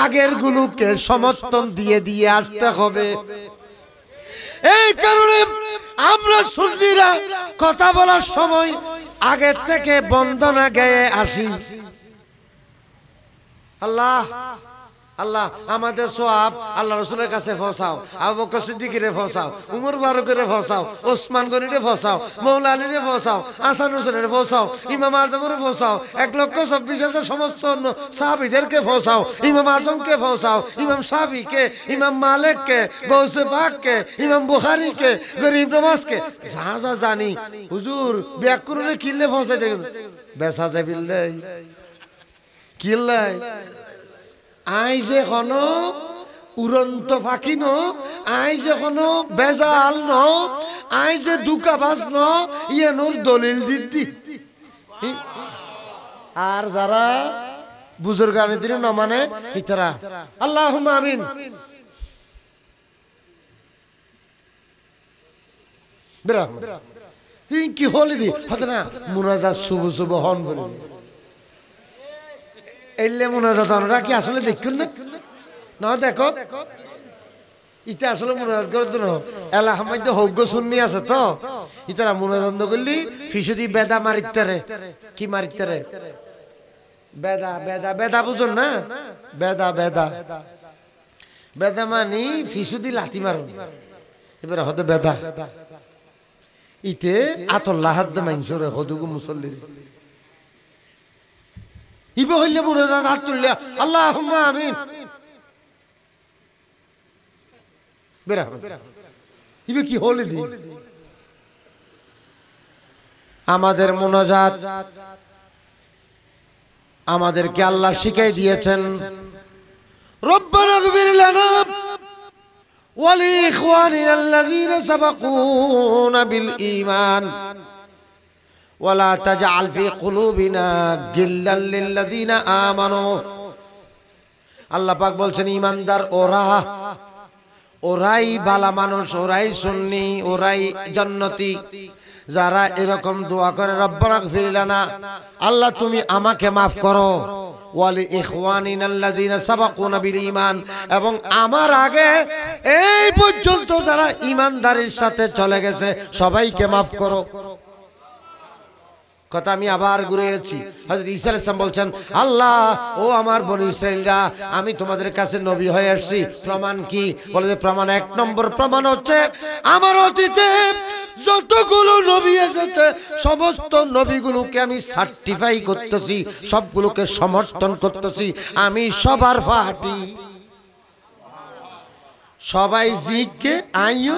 আগেরগুলোকে সমর্থন দিয়ে দিয়ে আসতে হবে এই কারণে আমরা সুন্নিরা কথা বলার সময় আগের থেকে বন্দনা গেয়ে আসি আল্লাহ আল্লাহ আমাদের সোহাব আল্লাহ রসুলের কাছে ফসাও আবু বকর সিদ্দিকিরে ফসাও উমর বারুকেরে ফসাও ওসমান গরিরে ফসাও মৌলা আলীরে ফসাও আসান হোসেনের ফসাও ইমাম আজমের ফসাও এক লক্ষ চব্বিশ হাজার সমস্ত অন্য সাহাবিদেরকে ফসাও ইমাম আজমকে ফসাও ইমাম সাবিকে ইমাম মালেককে গৌসে পাককে ইমাম বুহারিকে গরিব নমাজকে যা যা জানি হুজুর ব্যাকরণে কিনলে ফসাই দেখুন বেসা যাবিল্লাই কিল্লাই আই যে হন উড়ন্ত ফাঁকি ন আই যে হন বেজাল ন আই যে দুকাবাজ ন ইয়ে দলিল দিদি আর যারা বুজুর্গ দিলে ন মানে আল্লাহ আমিন কি হলি দি হতে না শুভ শুভ হন বলে এলে হয় আমরা কি আসলে দেখুন না না দেখো ইতে আসলে মোনাজাত করে তো এলা আমার তো হজ্ঞ শুননি আছে তো ইতারা মোনাজাত করলি ফিসুদি বেদা মারিতারে কি মারিতারে বেদা বেদা বেদা বুঝুন না বেদা বেদা বেদা মানি ফিসুদি লাতি মারুন এবার হতে বেদা ইতে আতল্লাহাদ্দ মাইনসরে হদুগু মুসল্লি ইবে হইলে বুড়ো দাদা হাত তুললে আল্লাহ আমিন ইবে কি হলে দি আমাদের মনোজাত আমাদেরকে আল্লাহ শিখাই দিয়েছেন রব্বানা গফির লানা ওয়া লি সাবাকুনা বিল ঈমান ওয়ালা তাজা আলফি কুলুবিনা গিল্লাল্লিল্লাদিনা আমানো আল্লাহ পাক বলছেন ইমানদার ওরা ওরাই বালা মানুষ ওরাই সুন্নি ওরাই জন্নতি যারা এরকম দোয়া করে রব্বানা ফিরিলানা আল্লাহ তুমি আমাকে মাফ করো ওয়ালি ইখওয়ানিন আল্লাযিনা সাবাকুনা বিল ঈমান এবং আমার আগে এই পর্যন্ত যারা ঈমানদারির সাথে চলে গেছে সবাইকে মাফ করো কথা আমি আবার ঘুরেছি হজরত ইসা ইসলাম বলছেন আল্লাহ ও আমার বন ইসরায়েলরা আমি তোমাদের কাছে নবী হয়ে আসছি প্রমাণ কি বলে যে প্রমাণ এক নম্বর প্রমাণ হচ্ছে আমার অতীতে যতগুলো নবী এসেছে সমস্ত নবীগুলোকে আমি সার্টিফাই করতেছি সবগুলোকে সমর্থন করতেছি আমি সবার ফাটি সবাই জিকে আইও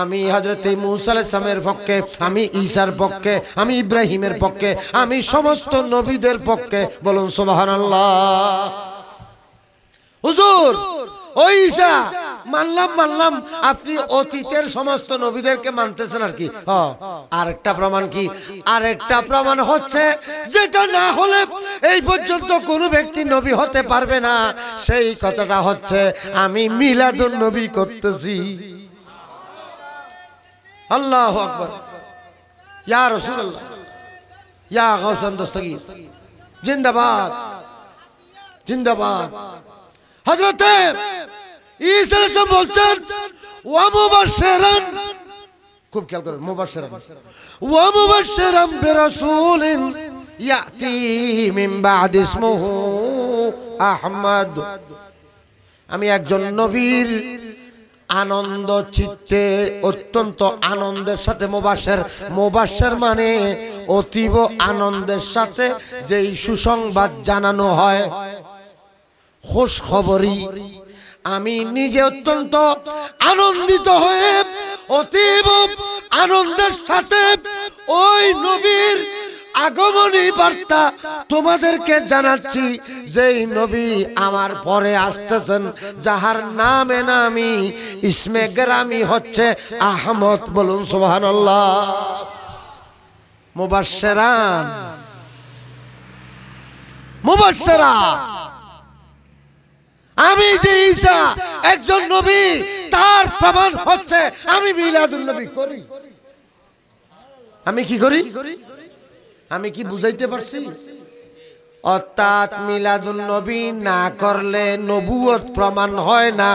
আমি হজরত মুসালামের পক্ষে আমি ঈশার পক্ষে আমি ইব্রাহিমের পক্ষে আমি সমস্ত নবীদের পক্ষে বলুন সোবাহান মানলাম মানলাম আপনি অতীতের সমস্ত নবীদেরকে মানতেছেন আর কি আর একটা প্রমাণ কি আর একটা প্রমাণ হচ্ছে যেটা না হলে এই পর্যন্ত কোনো ব্যক্তি নবী হতে পারবে না সেই কথাটা হচ্ছে আমি মিলাদুল নবী করতেছি আল্লাহ আকবর ইয়ার রসুল্লাহ ইয়া গৌসন দস্তগীর জিন্দাবাদ জিন্দাবাদ হজরত ইসলাম বলছেন ওয়ামুবার শেরান খুব খেয়াল করেন মুবার শেরান ওয়ামুবার শেরাম বেরাসুলিন ইয়াতি মিন বাদ ইসমুহু আহমদ আমি একজন নবীর আনন্দ চিত্তে অত্যন্ত আনন্দের সাথে মোবাসের মোবাসের মানে অতীব আনন্দের সাথে যেই সুসংবাদ জানানো হয় খোশ খবরই আমি নিজে অত্যন্ত আনন্দিত হয়ে অতীব আনন্দের সাথে ওই নবীর আগমনী বার্তা তোমাদেরকে জানাচ্ছি যেই নবী আমার পরে আসতেছেন যাহার নামে নামি ইসমে গ্রামী হচ্ছে আহমদ বলুন সুবহানাল্লাহ মুবাশশিরান মুবাশশিরা আমি যে ইসা একজন নবী তার প্রমাণ হচ্ছে আমি মিলাদুল নবী করি আমি কি করি আমি কি বুঝাইতে পারছি অর্থাৎ মিলাদুল নবী না করলে নবুয়ত প্রমাণ হয় না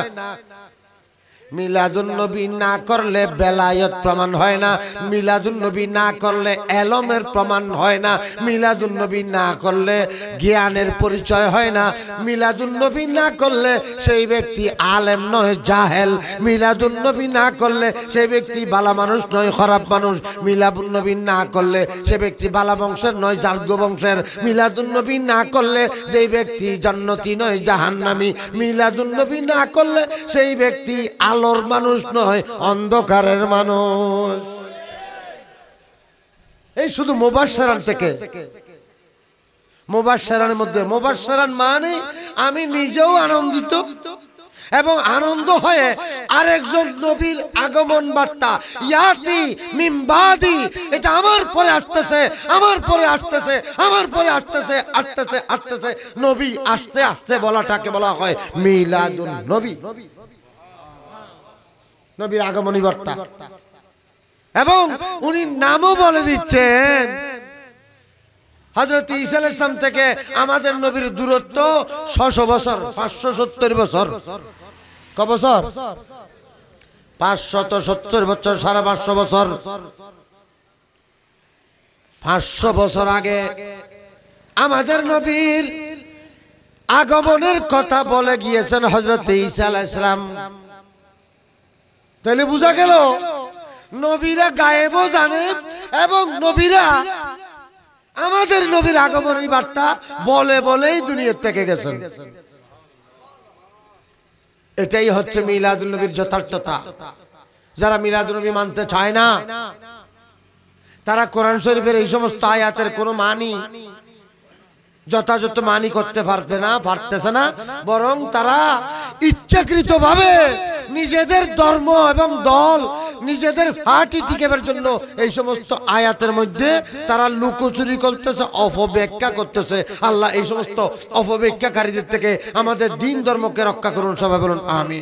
মিলাদুল নবী না করলে বেলায়ত প্রমাণ হয় না মিলাদুল নবী না করলে এলমের প্রমাণ হয় না মিলাদুল নবী না করলে জ্ঞানের পরিচয় হয় না মিলাদুল নবী না করলে সেই ব্যক্তি আলেম নয় জাহেল মিলাদুল নবী না করলে সেই ব্যক্তি বালা মানুষ নয় খারাপ মানুষ মিলাদুল নবী না করলে সে ব্যক্তি বালা বংশের নয় জার্গ বংশের মিলাদুল নবী না করলে যেই ব্যক্তি জান্নতি নয় জাহান্নামি মিলাদুল নবী না করলে সেই ব্যক্তি আল আলোর মানুষ নয় অন্ধকারের মানুষ এই শুধু মোবাসারান থেকে মোবাসারানের মধ্যে মোবাসারান মানে আমি নিজেও আনন্দিত এবং আনন্দ হয়ে আরেকজন নবীর আগমন বার্তা ইয়াতি মিমবাদি এটা আমার পরে আসতেছে আমার পরে আসতেছে আমার পরে আসতেছে আসতেছে আসতেছে নবী আসতে আসতে বলাটাকে বলা হয় মিলাদুন নবী নবী নবীর আগমনী বার্তা এবং উনি নামও বলে দিচ্ছেন হজরত ইসাল ইসলাম থেকে আমাদের নবীর দূরত্ব ছশো বছর পাঁচশো সত্তর বছর ক বছর পাঁচশত সত্তর বছর সাড়ে পাঁচশো বছর পাঁচশো বছর আগে আমাদের নবীর আগমনের কথা বলে গিয়েছেন হজরত ইসা ইসলাম তাহলে বোঝা গেল নবীরা গায়েবও জানে এবং নবীরা আমাদের নবীর আগমনের বার্তা বলে বলেই দুনিয়ার থেকে গেছেন এটাই হচ্ছে মিলাদুল নবীর যথার্থতা যারা মিলাদুল নবী মানতে চায় না তারা কোরআন শরীফের এই সমস্ত আয়াতের কোনো মানি যথাযথ মানি করতে পারবে না পারতেছে না বরং তারা ইচ্ছাকৃতভাবে নিজেদের ধর্ম এবং দল নিজেদের ফাটি টিকেবার জন্য এই সমস্ত আয়াতের মধ্যে তারা লুকোচুরি করতেছে অপব্যাখ্যা করতেছে আল্লাহ এই সমস্ত অপব্যাখ্যাকারীদের থেকে আমাদের দিন ধর্মকে রক্ষা করুন সবাই বলুন আমি